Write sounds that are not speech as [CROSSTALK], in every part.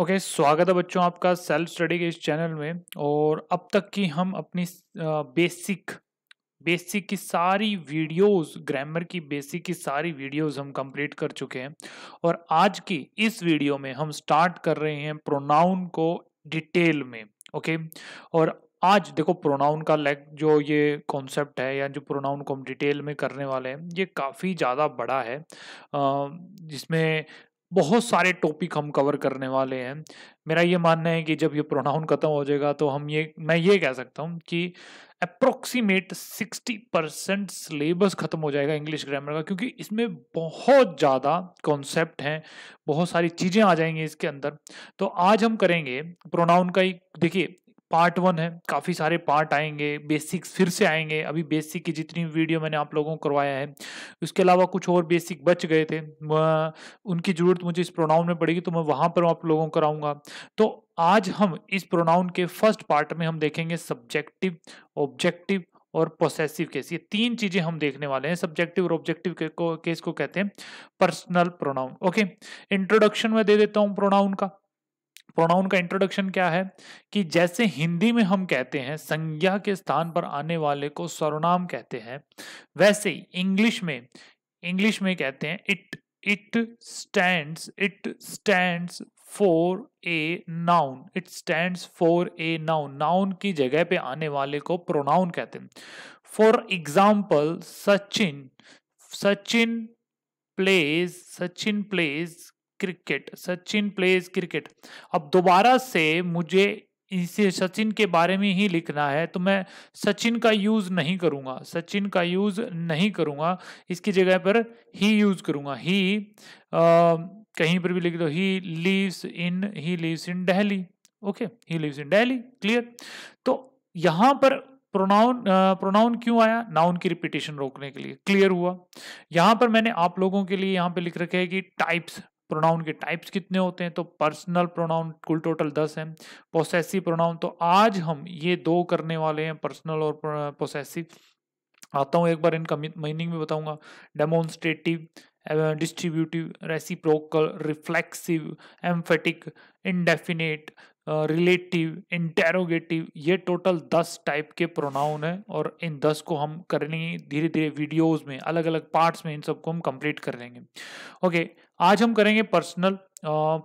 Okay okay, स्वागत है बच्चों आपका सेल्फ स्टडी के इस चैनल में और अब तक की हम अपनी बेसिक बेसिक की सारी वीडियोस ग्रामर की बेसिक की सारी वीडियोस हम कंप्लीट कर चुके हैं और आज की इस वीडियो में हम स्टार्ट कर रहे हैं प्रोनाउन को डिटेल में ओके okay? और आज देखो प्रोनाउन का लेक जो ये कॉन्सेप्ट है या जो प्रोनाउन को हम डिटेल में करने वाले हैं ये काफ़ी ज़्यादा बड़ा है जिसमें बहुत सारे टॉपिक हम कवर करने वाले हैं मेरा ये मानना है कि जब ये प्रोनाउन खत्म हो जाएगा तो हम ये मैं ये कह सकता हूँ कि अप्रोक्सीमेट सिक्सटी परसेंट सिलेबस ख़त्म हो जाएगा इंग्लिश ग्रामर का क्योंकि इसमें बहुत ज़्यादा कॉन्सेप्ट हैं बहुत सारी चीज़ें आ जाएंगी इसके अंदर तो आज हम करेंगे प्रोनाउन का ही देखिए पार्ट वन है काफ़ी सारे पार्ट आएंगे बेसिक्स फिर से आएंगे अभी बेसिक की जितनी वीडियो मैंने आप लोगों को करवाया है उसके अलावा कुछ और बेसिक बच गए थे उनकी ज़रूरत मुझे इस प्रोनाउन में पड़ेगी तो मैं वहाँ पर आप लोगों को कराऊंगा तो आज हम इस प्रोनाउन के फर्स्ट पार्ट में हम देखेंगे सब्जेक्टिव ऑब्जेक्टिव और प्रोसेसिव केस ये तीन चीज़ें हम देखने वाले हैं सब्जेक्टिव और ऑब्जेक्टिव केस को कहते हैं पर्सनल प्रोनाउन ओके इंट्रोडक्शन में दे देता हूँ प्रोनाउन का प्रोनाउन का इंट्रोडक्शन क्या है कि जैसे हिंदी में हम कहते हैं संज्ञा के स्थान पर आने वाले को सर्वनाम कहते हैं वैसे इंग्लिश में इंग्लिश में कहते हैं it it stand it stand for a noun it stand for a noun noun की जगह पे आने वाले को प्रोनाउन कहते हैं for example Sachin Sachin plays Sachin plays cricket Sachin plays cricket अब दोबारा से मुझे इसे सचिन के बारे में ही लिखना है तो मैं सचिन का यूज़ नहीं करूंगा सचिन का यूज़ नहीं करूंगा इसकी जगह पर ही यूज़ करूंगा ही आ, कहीं पर भी लिख दो he lives in he lives in Delhi okay he lives in Delhi clear तो यहां पर प्रोनाउन प्रोनाउन क्यों आया नाउन की रिपीटेशन रोकने के लिए क्लियर हुआ यहां पर मैंने आप लोगों के लिए यहां पे लिख रखे है कि टाइप्स प्रोनाउन के टाइप्स कितने होते हैं तो पर्सनल प्रोनाउन कुल टोटल दस हैं पोसेसिव प्रोनाउन तो आज हम ये दो करने वाले हैं पर्सनल और पोसेसिव आता हूँ एक बार इनका मीनिंग भी बताऊंगा demonstrative distributive reciprocal reflexive emphatic indefinite relative interrogative ये टोटल दस टाइप के प्रोनाउन है और इन दस को हम करेंगे धीरे धीरे वीडियोस में अलग अलग पार्ट्स में इन सबको हम कंप्लीट कर लेंगे ओके okay, आज हम करेंगे पर्सनल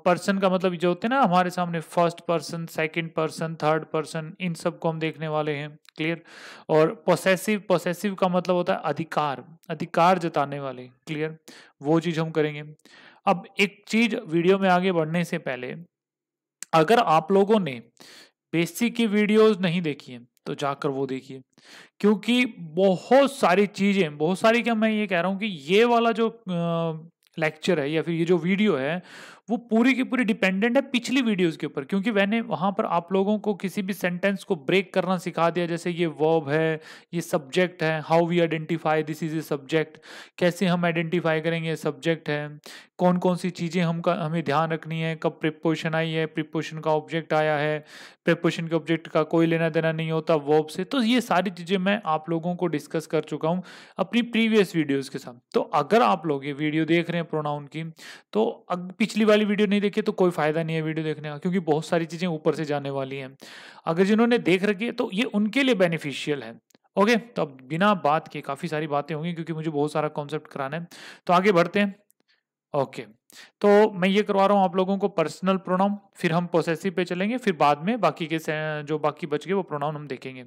पर्सन का मतलब जो होते हैं ना हमारे सामने first person second person third person इन सब को हम देखने वाले हैं क्लियर और पोसेसिव पोसेसिव का मतलब होता है अधिकार अधिकार जताने वाले क्लियर वो चीज़ हम करेंगे अब एक चीज़ वीडियो में आगे बढ़ने से पहले अगर आप लोगों ने बेसिक की वीडियोस नहीं देखी है तो जाकर वो देखिए क्योंकि बहुत सारी चीज़ें बहुत सारी क्या मैं ये कह रहा हूँ कि ये वाला जो लेक्चर है या फिर ये जो वीडियो है वो पूरी की पूरी डिपेंडेंट है पिछली वीडियोस के ऊपर क्योंकि मैंने वहाँ पर आप लोगों को किसी भी सेंटेंस को ब्रेक करना सिखा दिया जैसे ये वर्ब है ये सब्जेक्ट है how we identify this is a subject कैसे हम आइडेंटिफाई करेंगे सब्जेक्ट है कौन कौन सी चीज़ें हम हमें ध्यान रखनी है कब प्रिपोशन आई है प्रिपोशन का ऑब्जेक्ट आया है प्रिपोशन के ऑब्जेक्ट का कोई लेना देना नहीं होता वॉब से तो ये सारी चीज़ें मैं आप लोगों को डिस्कस कर चुका हूँ अपनी प्रीवियस वीडियोज़ के साथ तो अगर आप लोग ये वीडियो देख रहे हैं प्रोनाउन की तो पिछली वाली वीडियो नहीं देखी तो कोई फ़ायदा नहीं है वीडियो देखने का क्योंकि बहुत सारी चीज़ें ऊपर से जाने वाली हैं अगर जिन्होंने देख रखी है तो ये उनके लिए बेनिफिशियल है ओके okay, तो अब बिना बात के काफ़ी सारी बातें होंगी क्योंकि मुझे बहुत सारा कॉन्सेप्ट कराना है तो आगे बढ़ते हैं ओके तो मैं ये करवा रहा हूँ आप लोगों को पर्सनल प्रोनाउन फिर हम पोसेसिव पे चलेंगे फिर बाद में बाकी के जो बाकी बच गए वो प्रोनाउन हम देखेंगे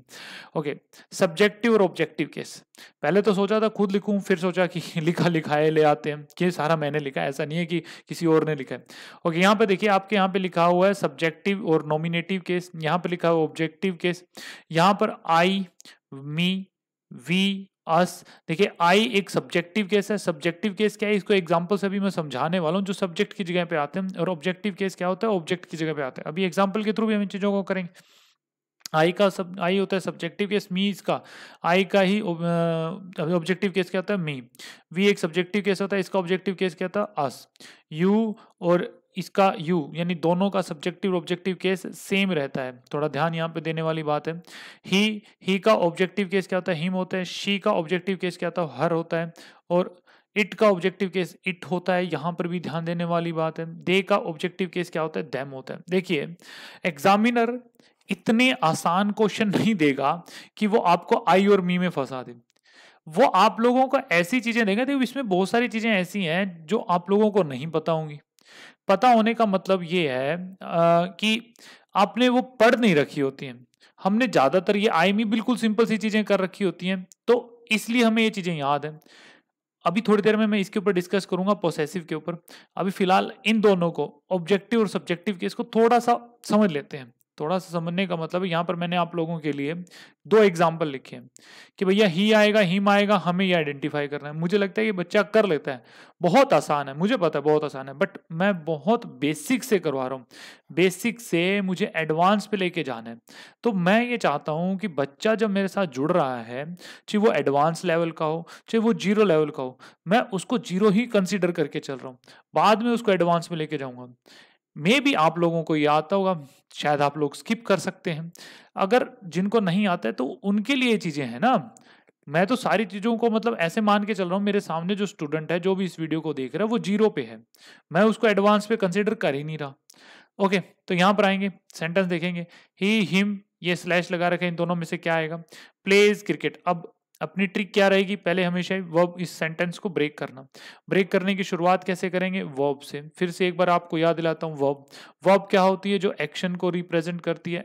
ओके सब्जेक्टिव और ऑब्जेक्टिव केस पहले तो सोचा था खुद लिखूँ फिर सोचा कि [LAUGHS] लिखा लिखाए ले आते हैं कि सारा मैंने लिखा ऐसा नहीं है कि किसी और ने लिखा है ओके यहाँ पे देखिए आपके यहाँ पे लिखा हुआ है सब्जेक्टिव और नॉमिनेटिव केस यहाँ पे लिखा हुआ ऑब्जेक्टिव केस यहाँ पर आई मी वी अस देखिए आई एक सब्जेक्टिव केस है सब्जेक्टिव केस क्या है इसको एग्जाम्पल से भी मैं समझाने वाला हूँ जो सब्जेक्ट की जगह पे आते हैं और ऑब्जेक्टिव केस क्या होता है ऑब्जेक्ट की जगह पे आते हैं अभी एग्जाम्पल के थ्रू भी हम इन चीज़ों को करेंगे आई का सब आई होता है सब्जेक्टिव केस मी इसका आई का ही ऑब्जेक्टिव uh, केस क्या होता है मी वी एक सब्जेक्टिव केस होता है इसका ऑब्जेक्टिव केस क्या था अस यू और इसका यू यानी दोनों का सब्जेक्टिव ऑब्जेक्टिव केस सेम रहता है थोड़ा ध्यान यहाँ पे देने वाली बात है ही ही का ऑब्जेक्टिव केस क्या होता है हिम होता है शी का ऑब्जेक्टिव केस क्या होता है हर होता है और इट का ऑब्जेक्टिव केस इट होता है यहाँ पर भी ध्यान देने वाली बात है दे का ऑब्जेक्टिव केस क्या होता है दैम होता है देखिए एग्जामिनर इतने आसान क्वेश्चन नहीं देगा कि वो आपको आई और मी में फंसा दे वो आप लोगों को ऐसी चीजें देगा देखो इसमें बहुत सारी चीजें ऐसी हैं जो आप लोगों को नहीं पता होंगी पता होने का मतलब ये है आ, कि आपने वो पढ़ नहीं रखी होती हैं हमने ज़्यादातर ये आई मी बिल्कुल सिंपल सी चीज़ें कर रखी होती हैं तो इसलिए हमें ये चीज़ें याद हैं अभी थोड़ी देर में मैं इसके ऊपर डिस्कस करूंगा प्रोसेसिव के ऊपर अभी फिलहाल इन दोनों को ऑब्जेक्टिव और सब्जेक्टिव के इसको थोड़ा सा समझ लेते हैं थोड़ा सा समझने का मतलब यहाँ पर मैंने आप लोगों के लिए दो एग्जाम्पल लिखे हैं कि भैया ही आएगा हिम आएगा हमें ये आइडेंटिफाई करना है मुझे लगता है कि बच्चा कर लेता है बहुत आसान है मुझे पता है बहुत आसान है बट मैं बहुत बेसिक से करवा रहा हूँ बेसिक से मुझे एडवांस पे लेके जाना है तो मैं ये चाहता हूँ कि बच्चा जब मेरे साथ जुड़ रहा है चाहे वो एडवांस लेवल का हो चाहे वो जीरो लेवल का हो मैं उसको जीरो ही कंसिडर करके चल रहा हूँ बाद में उसको एडवांस में लेके जाऊँगा मे भी आप लोगों को ये आता होगा शायद आप लोग स्किप कर सकते हैं अगर जिनको नहीं आता है तो उनके लिए चीज़ें हैं ना मैं तो सारी चीज़ों को मतलब ऐसे मान के चल रहा हूँ मेरे सामने जो स्टूडेंट है जो भी इस वीडियो को देख रहा है वो जीरो पे है मैं उसको एडवांस पे कंसिडर कर ही नहीं रहा ओके तो यहाँ पर आएंगे सेंटेंस देखेंगे ही हिम ये स्लैश लगा रखे इन दोनों में से क्या आएगा प्लेज क्रिकेट अब अपनी ट्रिक क्या रहेगी पहले हमेशा वर्ब इस सेंटेंस को ब्रेक करना ब्रेक करने की शुरुआत कैसे करेंगे वर्ब से फिर से एक बार आपको याद दिलाता हूँ वर्ब वर्ब क्या होती है जो एक्शन को रिप्रेजेंट करती है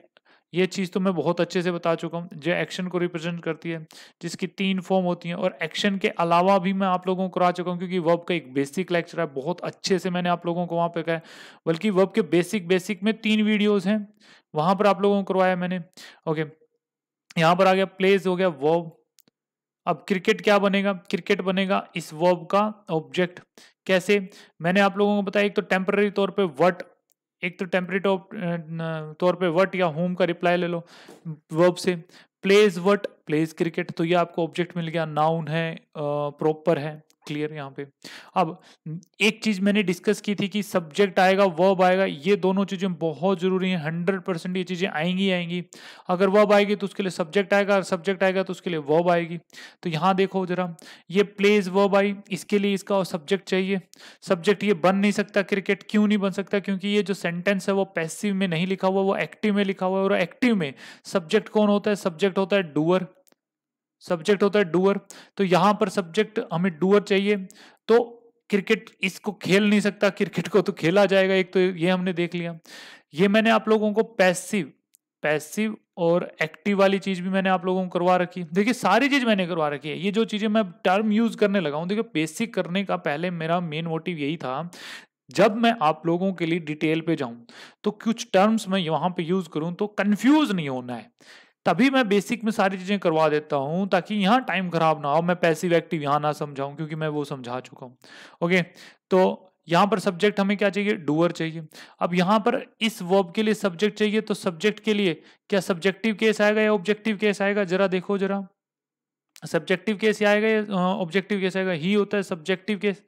ये चीज़ तो मैं बहुत अच्छे से बता चुका हूँ जो एक्शन को रिप्रेजेंट करती है जिसकी तीन फॉर्म होती हैं और एक्शन के अलावा भी मैं आप लोगों को करा चुका हूँ क्योंकि वर्ब का एक बेसिक लेक्चर है बहुत अच्छे से मैंने आप लोगों को वहाँ पे कहा बल्कि वर्ब के बेसिक बेसिक में तीन वीडियोज़ हैं वहाँ पर आप लोगों को करवाया मैंने ओके यहाँ पर आ गया प्लेस हो गया वर्ब अब क्रिकेट क्या बनेगा क्रिकेट बनेगा इस वर्ब का ऑब्जेक्ट कैसे मैंने आप लोगों को बताया एक तो टेम्पररी तौर पे वट एक तो टेम्पररी तौर पे वट या होम का रिप्लाई ले लो वर्ब से प्लेज वट प्लेज क्रिकेट तो ये आपको ऑब्जेक्ट मिल गया नाउन है प्रॉपर है क्लियर यहाँ पे अब एक चीज मैंने डिस्कस की थी कि सब्जेक्ट आएगा वर्ब आएगा ये दोनों चीजें बहुत जरूरी हैं हंड्रेड परसेंट ये चीजें आएंगी आएंगी अगर वर्ब आएगी तो उसके लिए सब्जेक्ट आएगा और सब्जेक्ट आएगा तो उसके लिए वर्ब आएगी तो यहाँ देखो जरा ये प्लेज वर्ब आई इसके लिए इसका सब्जेक्ट चाहिए सब्जेक्ट ये बन नहीं सकता क्रिकेट क्यों नहीं बन सकता क्योंकि ये जो सेंटेंस है वो पैसिव में नहीं लिखा हुआ वो एक्टिव में लिखा हुआ है और एक्टिव में सब्जेक्ट कौन होता है सब्जेक्ट होता है डूअर सब्जेक्ट होता है डूअर तो यहां पर सब्जेक्ट हमें डूअर चाहिए तो क्रिकेट इसको खेल नहीं सकता क्रिकेट को तो खेला जाएगा एक तो ये हमने देख लिया ये मैंने आप लोगों को पैसिव पैसिव और एक्टिव वाली चीज भी मैंने आप लोगों को करवा रखी देखिए सारी चीज मैंने करवा रखी है ये जो चीजें मैं टर्म यूज करने लगा हूँ देखिए बेसिक करने का पहले मेरा मेन मोटिव यही था जब मैं आप लोगों के लिए डिटेल पे जाऊं तो कुछ टर्म्स मैं यहाँ पे यूज करूं तो कंफ्यूज नहीं होना है तभी मैं बेसिक में सारी चीज़ें करवा देता हूँ ताकि यहाँ टाइम खराब ना हो मैं पैसिव एक्टिव यहाँ ना समझाऊं क्योंकि मैं वो समझा चुका हूं ओके तो यहाँ पर सब्जेक्ट हमें क्या चाहिए डूअर चाहिए अब यहाँ पर इस वर्ब के लिए सब्जेक्ट चाहिए तो सब्जेक्ट के लिए क्या सब्जेक्टिव केस आएगा या ऑब्जेक्टिव केस आएगा जरा देखो जरा सब्जेक्टिव केस आएगा या ऑब्जेक्टिव केस आएगा ही होता है सब्जेक्टिव केस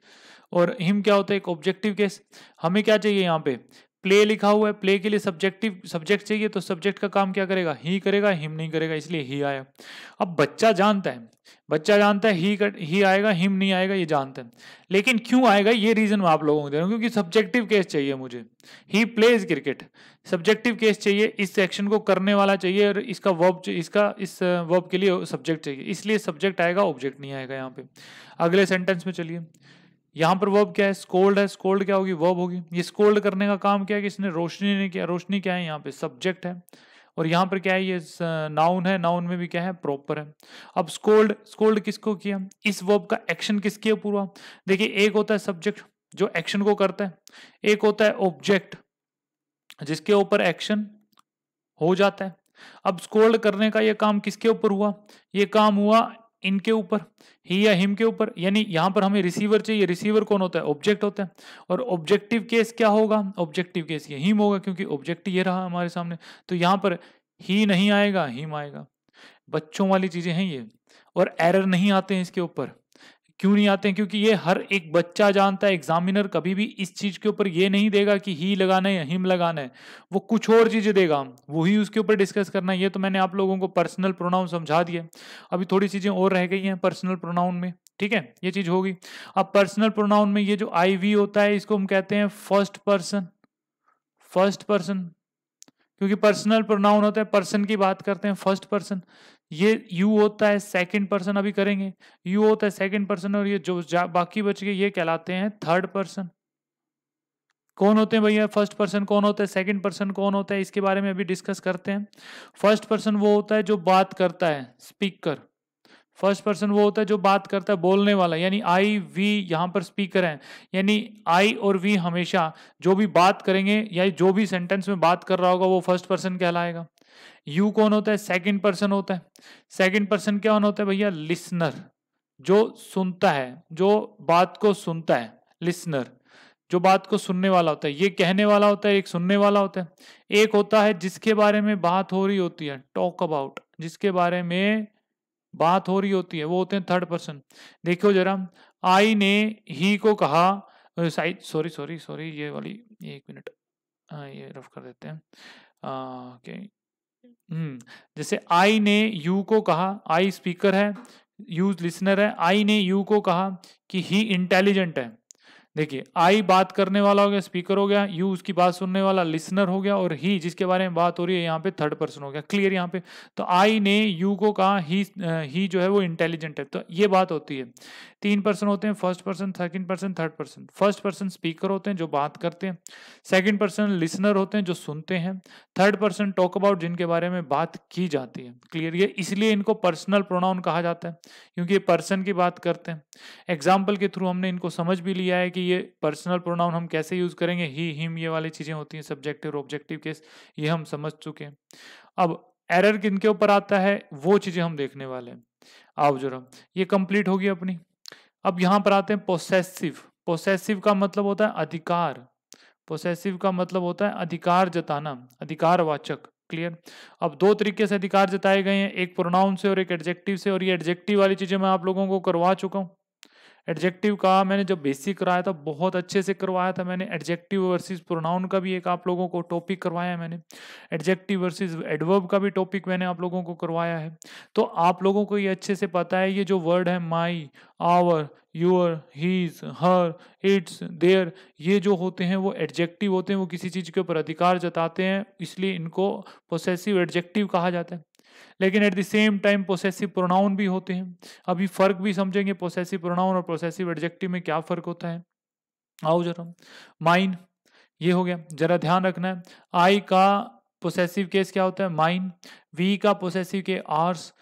और हिम क्या होता है एक ऑब्जेक्टिव केस हमें क्या चाहिए यहाँ पे प्ले लिखा हुआ है प्ले के लिए सब्जेक्टिव सब्जेक्ट चाहिए तो सब्जेक्ट का काम क्या करेगा ही करेगा हिम नहीं करेगा इसलिए ही आया अब बच्चा जानता है बच्चा जानता है ही कर, ही आएगा हिम नहीं आएगा ये जानता है लेकिन क्यों आएगा ये रीजन मैं आप लोगों को दे रहा हूँ क्योंकि सब्जेक्टिव केस चाहिए मुझे he plays cricket subjective case चाहिए इस एक्शन को करने वाला चाहिए और इसका वर्ब इसका इस वर्ब के लिए सब्जेक्ट चाहिए इसलिए सब्जेक्ट आएगा ऑब्जेक्ट नहीं आएगा यहाँ पे अगले सेंटेंस में चलिए यहां पर वर्ब क्या है स्कोल्ड है स्कोल्ड क्या होगी वर्ब होगी ये स्कोल्ड करने का काम क्या है कि इसने रोशनी ने किया रोशनी क्या है यहाँ पे सब्जेक्ट है और यहाँ पर क्या है ये नाउन है नाउन में भी क्या है प्रॉपर है अब स्कोल्ड स्कोल्ड किसको किया इस वर्ब का एक्शन किसकी है पूरा देखिए एक होता है सब्जेक्ट जो एक्शन को करता है एक होता है ऑब्जेक्ट जिसके ऊपर एक्शन हो जाता है अब स्कोल्ड करने का ये काम किसके ऊपर हुआ ये काम हुआ इनके ऊपर ही या हिम के ऊपर यानी यहां पर हमें रिसीवर चाहिए रिसीवर कौन होता है ऑब्जेक्ट होता है और ऑब्जेक्टिव केस क्या होगा ऑब्जेक्टिव केस ये हिम होगा क्योंकि ऑब्जेक्ट ये रहा हमारे सामने तो यहाँ पर ही नहीं आएगा हिम आएगा बच्चों वाली चीजें हैं ये और एरर नहीं आते हैं इसके ऊपर क्यों नहीं आते हैं क्योंकि ये हर एक बच्चा जानता है एग्जामिनर कभी भी इस चीज़ के ऊपर ये नहीं देगा कि ही लगाना है हिम लगाना है वो कुछ और चीज़ें देगा वही उसके ऊपर डिस्कस करना है ये तो मैंने आप लोगों को पर्सनल प्रोनाउन समझा दिया अभी थोड़ी चीज़ें और रह गई हैं पर्सनल प्रोनाउन में ठीक है ये चीज़ होगी अब पर्सनल प्रोनाउन में ये जो आई वी होता है इसको हम कहते हैं फर्स्ट पर्सन फर्स्ट पर्सन क्योंकि पर्सनल प्रोनाउन होता है पर्सन की बात करते हैं फर्स्ट पर्सन ये यू होता है सेकंड पर्सन अभी करेंगे यू होता है सेकंड पर्सन और ये जो बाकी बच गए ये कहलाते हैं थर्ड पर्सन कौन होते हैं भैया फर्स्ट पर्सन कौन होता है सेकंड पर्सन कौन होता है इसके बारे में अभी डिस्कस करते हैं फर्स्ट पर्सन वो होता है जो बात करता है स्पीकर फर्स्ट पर्सन वो होता है जो बात करता है बोलने वाला यानी आई वी यहाँ पर स्पीकर है यानी आई और वी हमेशा जो भी बात करेंगे या जो भी सेंटेंस में बात कर रहा होगा वो फर्स्ट पर्सन कहलाएगा यू कौन होता है सेकंड पर्सन होता है सेकंड पर्सन क्या होता है भैया लिसनर जो सुनता है जो बात को सुनता है लिसनर जो बात को सुनने वाला होता है ये कहने वाला होता है एक सुनने वाला होता है एक होता है जिसके बारे में बात हो रही होती है टॉक अबाउट जिसके बारे में बात हो रही होती है वो होते हैं थर्ड पर्सन देखो जरा आई ने ही को कहा सॉरी सॉरी सॉरी ये वाली एक मिनट ये रफ कर देते हैं ओके हम्म, जैसे आई ने यू को कहा आई स्पीकर है यू लिसनर है आई ने यू को कहा कि ही इंटेलिजेंट है देखिए आई बात करने वाला हो गया स्पीकर हो गया यू उसकी बात सुनने वाला लिसनर हो गया और ही जिसके बारे में बात हो रही है यहाँ पे थर्ड पर्सन हो गया क्लियर यहाँ पे तो आई ने यू को कहा ही ही जो है वो इंटेलिजेंट है तो ये बात होती है तीन पर्सन होते हैं first person second person third person first person speaker होते हैं जो बात करते हैं सेकंड पर्सन लिसनर होते हैं जो सुनते हैं थर्ड पर्सन टॉक अबाउट जिनके बारे में बात की जाती है क्लियर ये इसलिए इनको पर्सनल प्रोनाउन कहा जाता है क्योंकि ये पर्सन की बात करते हैं एग्जाम्पल के थ्रू हमने इनको समझ भी लिया है कि ये पर्सनल प्रोनाउन हम कैसे यूज करेंगे ही हिम ये वाली चीजें होती हैं सब्जेक्टिव और ऑब्जेक्टिव केस ये हम समझ चुके हैं अब एरर किन के ऊपर आता है वो चीजें हम देखने वाले हैं आओ जरा ये कंप्लीट होगी अपनी अब यहां पर आते हैं पोसेसिव पोसेसिव का मतलब होता है अधिकार पोसेसिव का मतलब होता है अधिकार जताना अधिकार वाचक क्लियर अब दो तरीके से अधिकार जताए गए हैं एक प्रोनाउन से और एक एडजेक्टिव से और ये एडजेक्टिव वाली चीजें मैं आप लोगों को करवा चुका हूं एडजेक्टिव का मैंने जब बेसिक कराया था बहुत अच्छे से करवाया था मैंने एडजेक्टिव वर्सेस प्रोनाउन का भी एक आप लोगों को टॉपिक करवाया मैंने एडजेक्टिव वर्सेस एडवर्ब का भी टॉपिक मैंने आप लोगों को करवाया है तो आप लोगों को ये अच्छे से पता है ये जो वर्ड है my our your his her its their ये जो होते हैं वो एडजेक्टिव होते हैं वो किसी चीज़ के ऊपर अधिकार जताते हैं इसलिए इनको पोसेसिव एडजेक्टिव कहा जाता है लेकिन at the same time possessive pronoun भी होते हैं अभी फर्क भी समझेंगे प्रोसेसिव प्रोनाउन और प्रोसेसिव एडजेक्टिव में क्या फर्क होता है आओ जरा माइन ये हो गया जरा ध्यान रखना है आई का प्रोसेसिव केस क्या होता है माइन वी का प्रोसेसिव के आर्स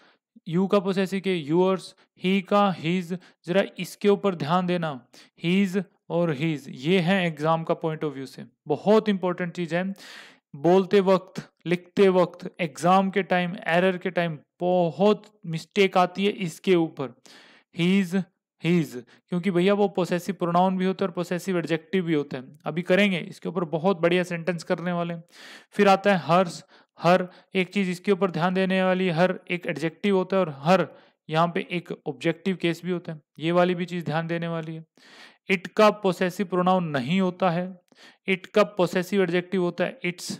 यू का प्रोसेसिव के यूर्स ही का हीज जरा इसके ऊपर ध्यान देना हीज और हीज ये है एग्जाम का पॉइंट ऑफ व्यू से बहुत इंपॉर्टेंट चीज है बोलते वक्त लिखते वक्त एग्ज़ाम के टाइम एरर के टाइम बहुत मिस्टेक आती है इसके ऊपर हीज़ हीज क्योंकि भैया वो पोसेसिव प्रोनाउन भी होते हैं और पोसेसिव एडजेक्टिव भी होते हैं अभी करेंगे इसके ऊपर बहुत बढ़िया सेंटेंस करने वाले हैं फिर आता है हर्स हर एक चीज़ इसके ऊपर ध्यान देने वाली हर एक एडजेक्टिव होता है और हर यहाँ पे एक ऑब्जेक्टिव केस भी होता है ये वाली भी चीज़ ध्यान देने वाली है इट का पोसेसिव प्रोनाउन नहीं होता है इट का पोसेसिव एडजेक्टिव होता है इट्स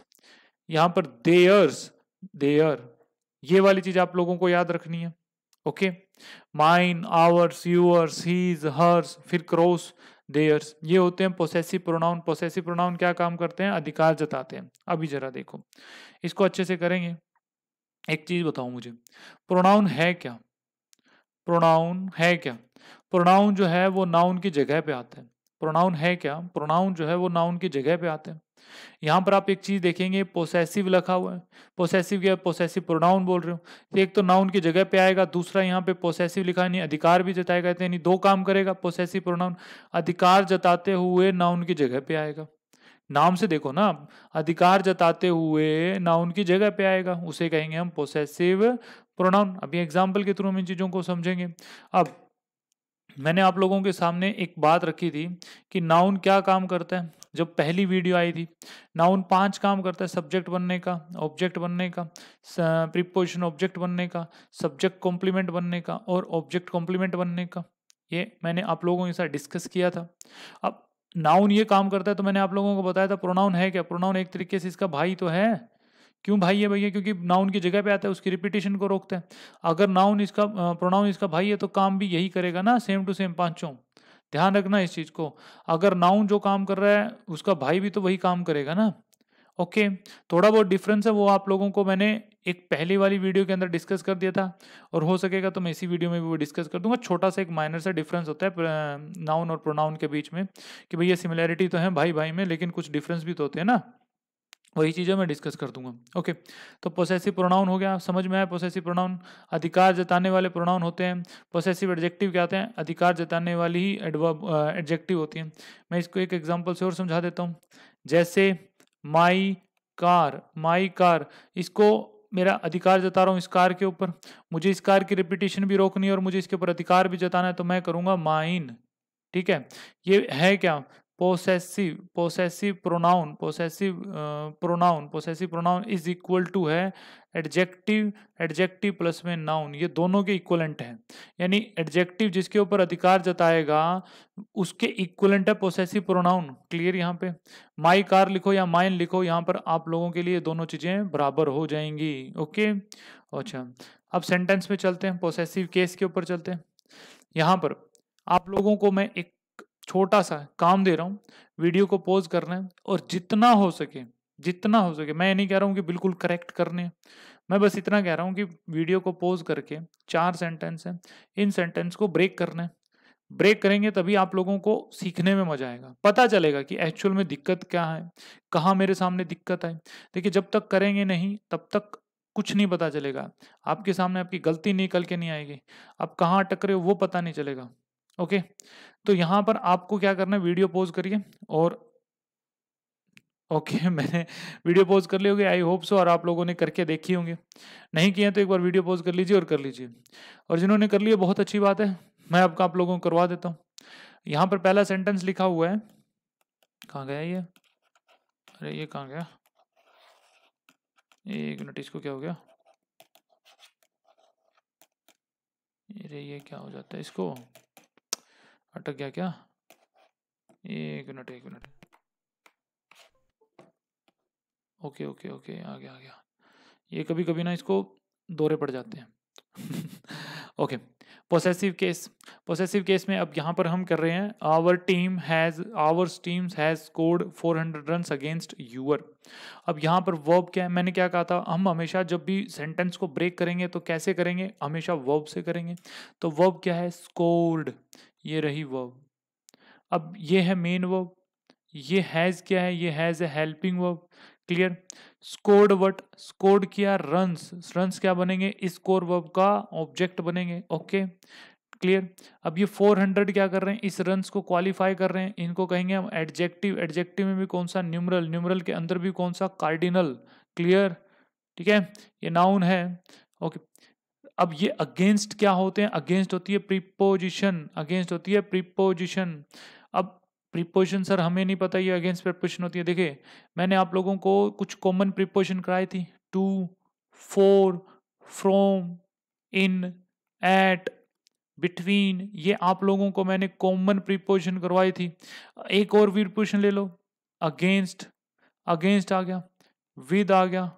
यहां पर देयर्स देयर ये वाली चीज आप लोगों को याद रखनी है okay mine ours yours his hers फिर क्रोस देयर्स ये होते हैं पोसेसिव प्रोनाउन पोसेसिव प्रोनाउन क्या काम करते हैं अधिकार जताते हैं अभी जरा देखो इसको अच्छे से करेंगे एक चीज बताओ मुझे प्रोनाउन है क्या प्रोनाउन है क्या प्रोनाउन जो है वो नाउन की जगह पे आते हैं प्रोनाउन है क्या प्रोनाउन जो है वो नाउन की जगह पे आते हैं यहाँ पर आप एक चीज देखेंगे पोसेसिव लिखा हुआ है पोसेसिव क्या पोसेसिव प्रोनाउन बोल रहे हो एक तो नाउन की जगह पे आएगा दूसरा यहाँ पे पोसेसिव लिखा नहीं अधिकार भी जताएगा यानी दो काम करेगा पोसेसिव प्रोनाउन अधिकार जताते हुए नाउन की जगह पे आएगा नाम से देखो ना अधिकार जताते हुए नाउन की जगह पे आएगा उसे कहेंगे हम पोसेसिव प्रोनाउन अभी एग्जाम्पल के थ्रू हम इन चीजों को समझेंगे अब मैंने आप लोगों के सामने एक बात रखी थी कि नाउन क्या काम करता है जब पहली वीडियो आई थी नाउन पांच काम करता है सब्जेक्ट बनने का ऑब्जेक्ट बनने का प्रिपोजिशन ऑब्जेक्ट बनने का सब्जेक्ट कॉम्प्लीमेंट बनने का और ऑब्जेक्ट कॉम्प्लीमेंट बनने का ये मैंने आप लोगों के साथ डिस्कस किया था अब नाउन ये काम करता है तो मैंने आप लोगों को बताया था प्रोनाउन है क्या प्रोनाउन एक तरीके से इसका भाई तो है क्यों भाई है भैया क्योंकि नाउन की जगह पे आता है उसकी रिपीटेशन को रोकते हैं अगर नाउन इसका प्रोनाउन इसका भाई है तो काम भी यही करेगा ना सेम टू सेम पांचों ध्यान रखना इस चीज को अगर नाउन जो काम कर रहा है उसका भाई भी तो वही काम करेगा ना ओके थोड़ा बहुत डिफरेंस है वो आप लोगों को मैंने एक पहली वाली वीडियो के अंदर डिस्कस कर दिया था और हो सकेगा तो मैं इसी वीडियो में भी वो डिस्कस कर दूंगा छोटा सा एक माइनर सा डिफरेंस होता है नाउन और प्रोनाउन के बीच में कि भैया सिमिलैरिटी तो है भाई भाई में लेकिन कुछ डिफरेंस भी तो होते हैं ना वही चीज़ें मैं डिस्कस कर दूंगा ओके तो पोसेसिव प्रोनाउन हो गया समझ में आया पोसेसिव प्रोनाउन अधिकार जताने वाले प्रोनाउन होते हैं पोसेसिव एडजेक्टिव क्या आते हैं अधिकार जताने वाली ही एडजेक्टिव होती हैं मैं इसको एक एग्जांपल से और समझा देता हूँ जैसे माई कार माई कार इसको मेरा अधिकार जता रहा हूँ इस कार के ऊपर मुझे इस कार की रिपीटेशन भी रोकनी है और मुझे इसके ऊपर अधिकार भी जताना है तो मैं करूँगा माइन ठीक है ये है क्या possessive possessive pronoun possessive pronoun possessive pronoun is equal to है एडजेक्टिव एडजेक्टिव प्लस में नाउन ये दोनों के इक्वलेंट हैं यानी एडजेक्टिव जिसके ऊपर अधिकार जताएगा उसके इक्वलेंट है पोसेसिव प्रोनाउन क्लियर यहाँ पे माई कार लिखो या माइन लिखो यहाँ पर आप लोगों के लिए दोनों चीज़ें बराबर हो जाएंगी ओके अच्छा अब सेंटेंस में चलते हैं पोसेसिव केस के ऊपर चलते हैं यहाँ पर आप लोगों को मैं एक छोटा सा काम दे रहा हूँ वीडियो को पॉज करना है और जितना हो सके जितना हो सके मैं ये नहीं कह रहा हूँ कि बिल्कुल करेक्ट करने मैं बस इतना कह रहा हूँ कि वीडियो को पॉज करके चार सेंटेंस हैं इन सेंटेंस को ब्रेक करना है ब्रेक करेंगे तभी आप लोगों को सीखने में मजा आएगा पता चलेगा कि एक्चुअल में दिक्कत क्या है कहाँ मेरे सामने दिक्कत है देखिए जब तक करेंगे नहीं तब तक कुछ नहीं पता चलेगा आपके सामने आपकी गलती निकल के नहीं आएगी आप कहाँ अटक रहे हो वो पता नहीं चलेगा ओके तो यहाँ पर आपको क्या करना है वीडियो पोज करिए और ओके okay, [LAUGHS] मैंने वीडियो पोज कर ली होगी आई होप सो और आप लोगों ने करके देखी होंगी नहीं किए तो एक बार वीडियो पोज कर लीजिए और कर लीजिए और जिन्होंने कर लिया बहुत अच्छी बात है मैं आपका आप लोगों को करवा देता हूँ यहाँ पर पहला सेंटेंस लिखा हुआ है कहाँ गया ये अरे ये कहाँ गया एक मिनट इसको क्या हो गया अरे ये क्या हो जाता है इसको अटक गया क्या एक मिनट एक मिनट ओके ओके ओके आ गया आ गया ये कभी कभी ना इसको दौरे पड़ जाते हैं [LAUGHS] okay possessive case possessive case में अब यहाँ पर हम कर रहे हैं our team has our teams has scored 400 run against your अब यहाँ पर वर्ब क्या है मैंने क्या कहा था हम हमेशा जब भी सेंटेंस को ब्रेक करेंगे तो कैसे करेंगे हमेशा वर्ब से करेंगे तो वर्ब क्या है स्कोर्ड ये रही वर्ब अब ये है मेन वर्ब ये हैज़ क्या है ये has a helping verb clear scored what scored किया रन्स रन्स क्या बनेंगे स्कोर वर्ब का ऑब्जेक्ट बनेंगे ओके क्लियर अब ये 400 क्या कर रहे हैं इस रन्स को क्वालिफाई कर रहे हैं इनको कहेंगे हम एडजेक्टिव एडजेक्टिव में भी कौन सा न्यूमरल न्यूमरल के अंदर भी कौन सा कार्डिनल क्लियर ठीक है ये नाउन है ओके अब ये अगेंस्ट क्या होते हैं अगेंस्ट होती है प्रीपोजिशन अगेंस्ट होती है प्रीपोजिशन अब प्रीपोजिशन सर हमें नहीं पता ये अगेंस्ट प्रीपोजिशन होती है देखिए मैंने आप लोगों को कुछ कॉमन प्रीपोजिशन कराई थी to for from in at between ये आप लोगों को मैंने कॉमन प्रीपोजिशन करवाई थी एक और प्रीपोजिशन ले लो अगेंस्ट अगेंस्ट आ गया विद आ गया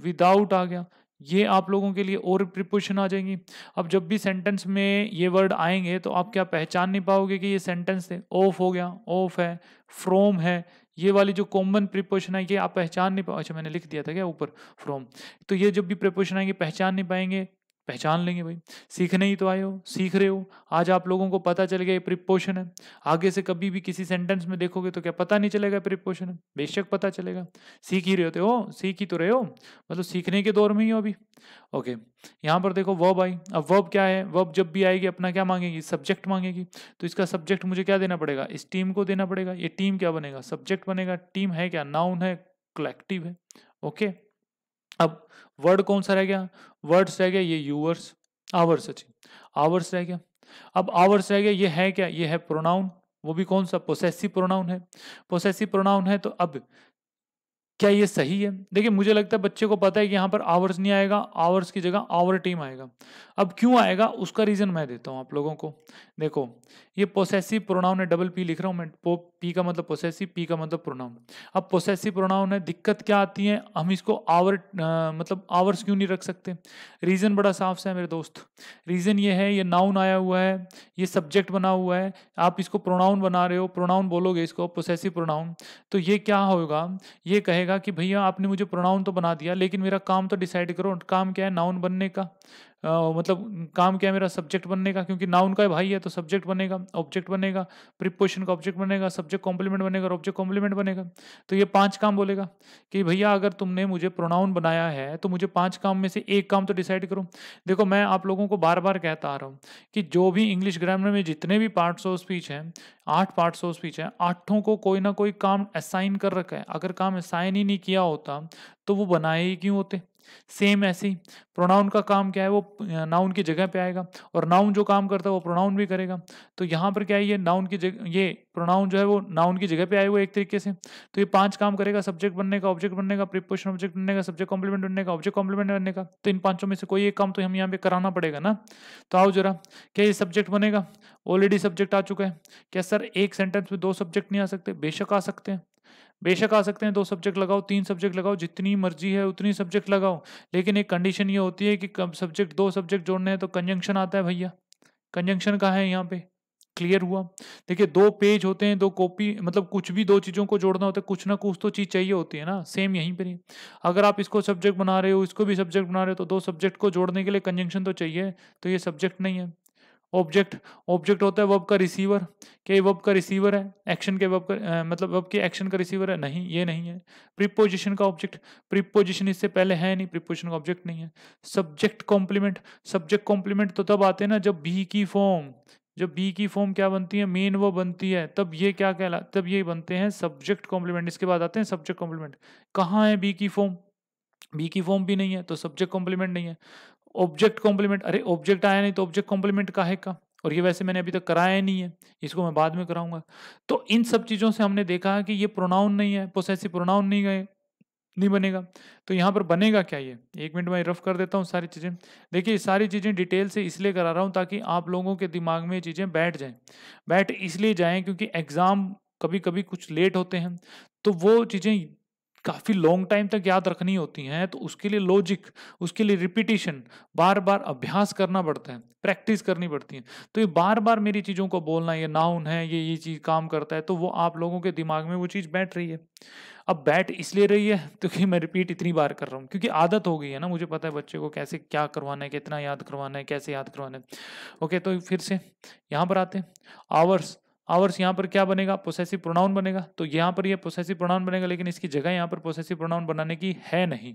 विदाउट आ गया ये आप लोगों के लिए और प्रिपोजिशन आ जाएंगी अब जब भी सेंटेंस में ये वर्ड आएंगे तो आप क्या पहचान नहीं पाओगे कि ये सेंटेंस है ऑफ हो गया ऑफ है फ्रॉम है ये वाली जो कॉमन प्रिपोजिशन है ये आप पहचान नहीं पाओ अच्छा मैंने लिख दिया था क्या ऊपर फ्रॉम तो ये जब भी प्रिपोजिशन आएंगे पहचान नहीं पाएंगे पहचान लेंगे भाई सीखने ही तो आए हो सीख रहे हो आज आप लोगों को पता चल गया ये प्रिपोशन है आगे से कभी भी किसी सेंटेंस में देखोगे तो क्या पता नहीं चलेगा प्रिपोशन है बेशक पता चलेगा सीख ही रहे होते हो सीख ही तो रहे हो मतलब सीखने के दौर में ही हो अभी ओके यहाँ पर देखो वर्ब आई अब वर्ब क्या है वर्ब जब भी आएगी अपना क्या मांगेगी सब्जेक्ट मांगेगी तो इसका सब्जेक्ट मुझे क्या देना पड़ेगा इस टीम को देना पड़ेगा ये टीम क्या बनेगा सब्जेक्ट बनेगा टीम है क्या नाउन है कलेक्टिव है ओके okay? अब वर्ड कौन सा रह गया वर्ड्स रह गया ये यूवर्स आवर्स अच्छी आवर्स रह गया अब आवर्स रह गया ये है क्या ये है प्रोनाउन वो भी कौन सा प्रोसेसिव प्रोनाउन है प्रोसेसिव प्रोनाउन है तो अब क्या ये सही है देखिए मुझे लगता है बच्चे को पता है कि यहाँ पर आवर्स नहीं आएगा आवर्स की जगह आवर टीम आएगा अब क्यों आएगा उसका रीज़न मैं देता हूँ आप लोगों को देखो ये पोसेसिव प्रोनाउन है डबल पी लिख रहा हूँ मैं पो पी का मतलब पोसेसिव पी का मतलब प्रोनाउन अब पोसेसिव प्रोनाउन है दिक्कत क्या आती है हम इसको आवर आ, मतलब आवर्स क्यों नहीं रख सकते रीज़न बड़ा साफ सा है मेरे दोस्त रीज़न ये है ये नाउन आया हुआ है ये सब्जेक्ट बना हुआ है आप इसको प्रोनाउन बना रहे हो प्रोनाउन बोलोगे इसको पोसेसिव प्रोनाउन तो ये क्या होगा ये कहेगा कहेगा कि भैया आपने मुझे प्रोनाउन तो बना दिया लेकिन मेरा काम तो डिसाइड करो काम क्या है नाउन बनने का मतलब काम क्या है मेरा सब्जेक्ट बनने का क्योंकि नाउन का भाई है तो सब्जेक्ट बनेगा ऑब्जेक्ट बनेगा प्रिपोजिशन का ऑब्जेक्ट बनेगा सब्जेक्ट कॉम्प्लीमेंट बनेगा और ऑब्जेक्ट कॉम्प्लीमेंट बनेगा तो ये पांच काम बोलेगा कि भैया अगर तुमने मुझे प्रोनाउन बनाया है तो मुझे पांच काम में से एक काम तो डिसाइड करो देखो मैं आप लोगों को बार बार कहता आ रहा हूँ कि जो भी इंग्लिश ग्रामर में जितने भी पार्ट्स ऑफ स्पीच हैं आठ पार्ट्स ऑफ स्पीच हैं आठों को कोई ना कोई काम असाइन कर रखा है अगर काम असाइन ही नहीं किया होता तो वो बनाए ही क्यों होते सेम ऐसे ही प्रोनाउन का काम क्या है वो नाउन की जगह पे आएगा और नाउन जो काम करता है वो प्रोनाउन भी करेगा तो यहाँ पर क्या है ये नाउन की जगह ये प्रोनाउन जो है वो नाउन की जगह पे आए हुए एक तरीके से तो ये पांच काम करेगा सब्जेक्ट बनने का ऑब्जेक्ट बनने का प्रिपोशन ऑब्जेक्ट बनने का सब्जेक्ट कॉम्प्लीमेंट बनने का ऑब्जेक्ट कॉम्प्लीमेंट बनने का तो इन पांचों में से कोई एक काम तो हम यहाँ पे कराना पड़ेगा ना तो आओ जरा क्या ये सब्जेक्ट बनेगा ऑलरेडी सब्जेक्ट आ चुका है क्या सर एक सेंटेंस में दो सब्जेक्ट नहीं आ सकते बेशक आ सकते हैं बेशक आ सकते हैं दो सब्जेक्ट लगाओ तीन सब्जेक्ट लगाओ जितनी मर्जी है उतनी सब्जेक्ट लगाओ लेकिन एक कंडीशन ये होती है कि सब्जेक्ट दो सब्जेक्ट जोड़ने हैं तो कंजंक्शन आता है भैया कंजंक्शन कहाँ है यहाँ पे क्लियर हुआ देखिए दो पेज होते हैं दो कॉपी मतलब कुछ भी दो चीज़ों को जोड़ना होता है कुछ ना कुछ तो चीज़ चाहिए होती है ना सेम यहीं पर ही अगर आप इसको सब्जेक्ट बना रहे हो इसको भी सब्जेक्ट बना रहे हो तो दो सब्जेक्ट को जोड़ने के लिए कंजंक्शन तो चाहिए तो ये सब्जेक्ट नहीं है ऑब्जेक्ट ऑब्जेक्ट होता है वब का रिसीवर के वब का रिसीवर है एक्शन के वब का आ, मतलब वब के एक्शन का रिसीवर है नहीं ये नहीं है प्रीपोजिशन का ऑब्जेक्ट प्रीपोजिशन इससे पहले है नहीं प्रीपोजिशन का ऑब्जेक्ट नहीं है सब्जेक्ट कॉम्प्लीमेंट सब्जेक्ट कॉम्प्लीमेंट तो तब आते हैं ना जब बी की फॉर्म जब बी की फॉर्म क्या बनती है मेन वो बनती है तब ये क्या कहला तब ये बनते हैं सब्जेक्ट कॉम्प्लीमेंट इसके बाद आते हैं सब्जेक्ट कॉम्प्लीमेंट कहाँ है बी की फॉर्म बी की फॉर्म भी नहीं है तो सब्जेक्ट कॉम्प्लीमेंट नहीं है ऑब्जेक्ट कॉम्प्लीमेंट अरे ऑब्जेक्ट आया नहीं तो ऑब्जेक्ट कॉम्प्लीमेंट का है का और ये वैसे मैंने अभी तक कराया नहीं है इसको मैं बाद में कराऊंगा तो इन सब चीज़ों से हमने देखा है कि ये प्रोनाउन नहीं है पोसेसिव प्रोनाउन नहीं गए नहीं बनेगा तो यहाँ पर बनेगा क्या ये एक मिनट में रफ कर देता हूँ सारी चीज़ें देखिए सारी चीज़ें डिटेल से इसलिए करा रहा हूँ ताकि आप लोगों के दिमाग में ये चीज़ें बैठ जाएं बैठ इसलिए जाएं क्योंकि एग्ज़ाम कभी कभी कुछ लेट होते हैं तो वो चीज़ें काफ़ी लॉन्ग टाइम तक याद रखनी होती हैं तो उसके लिए लॉजिक उसके लिए रिपीटिशन बार बार अभ्यास करना पड़ता है प्रैक्टिस करनी पड़ती है तो ये बार बार मेरी चीज़ों को बोलना ये नाउन है ये ये चीज़ काम करता है तो वो आप लोगों के दिमाग में वो चीज़ बैठ रही है अब बैठ इसलिए रही है [LAUGHS] क्योंकि मैं रिपीट इतनी बार कर रहा हूँ क्योंकि आदत हो गई है ना मुझे पता है बच्चे को कैसे क्या करवाना है कितना याद करवाना है कैसे याद करवाना है ओके तो फिर से यहाँ पर आते हैं आवर्स आवर्स यहाँ पर क्या बनेगा पोसेसिव प्रोनाउन बनेगा तो यहाँ पर ये पोसेसिव प्रोनाउन बनेगा लेकिन इसकी जगह यहाँ पर पोसेसिव प्रोनाउन बनाने की है नहीं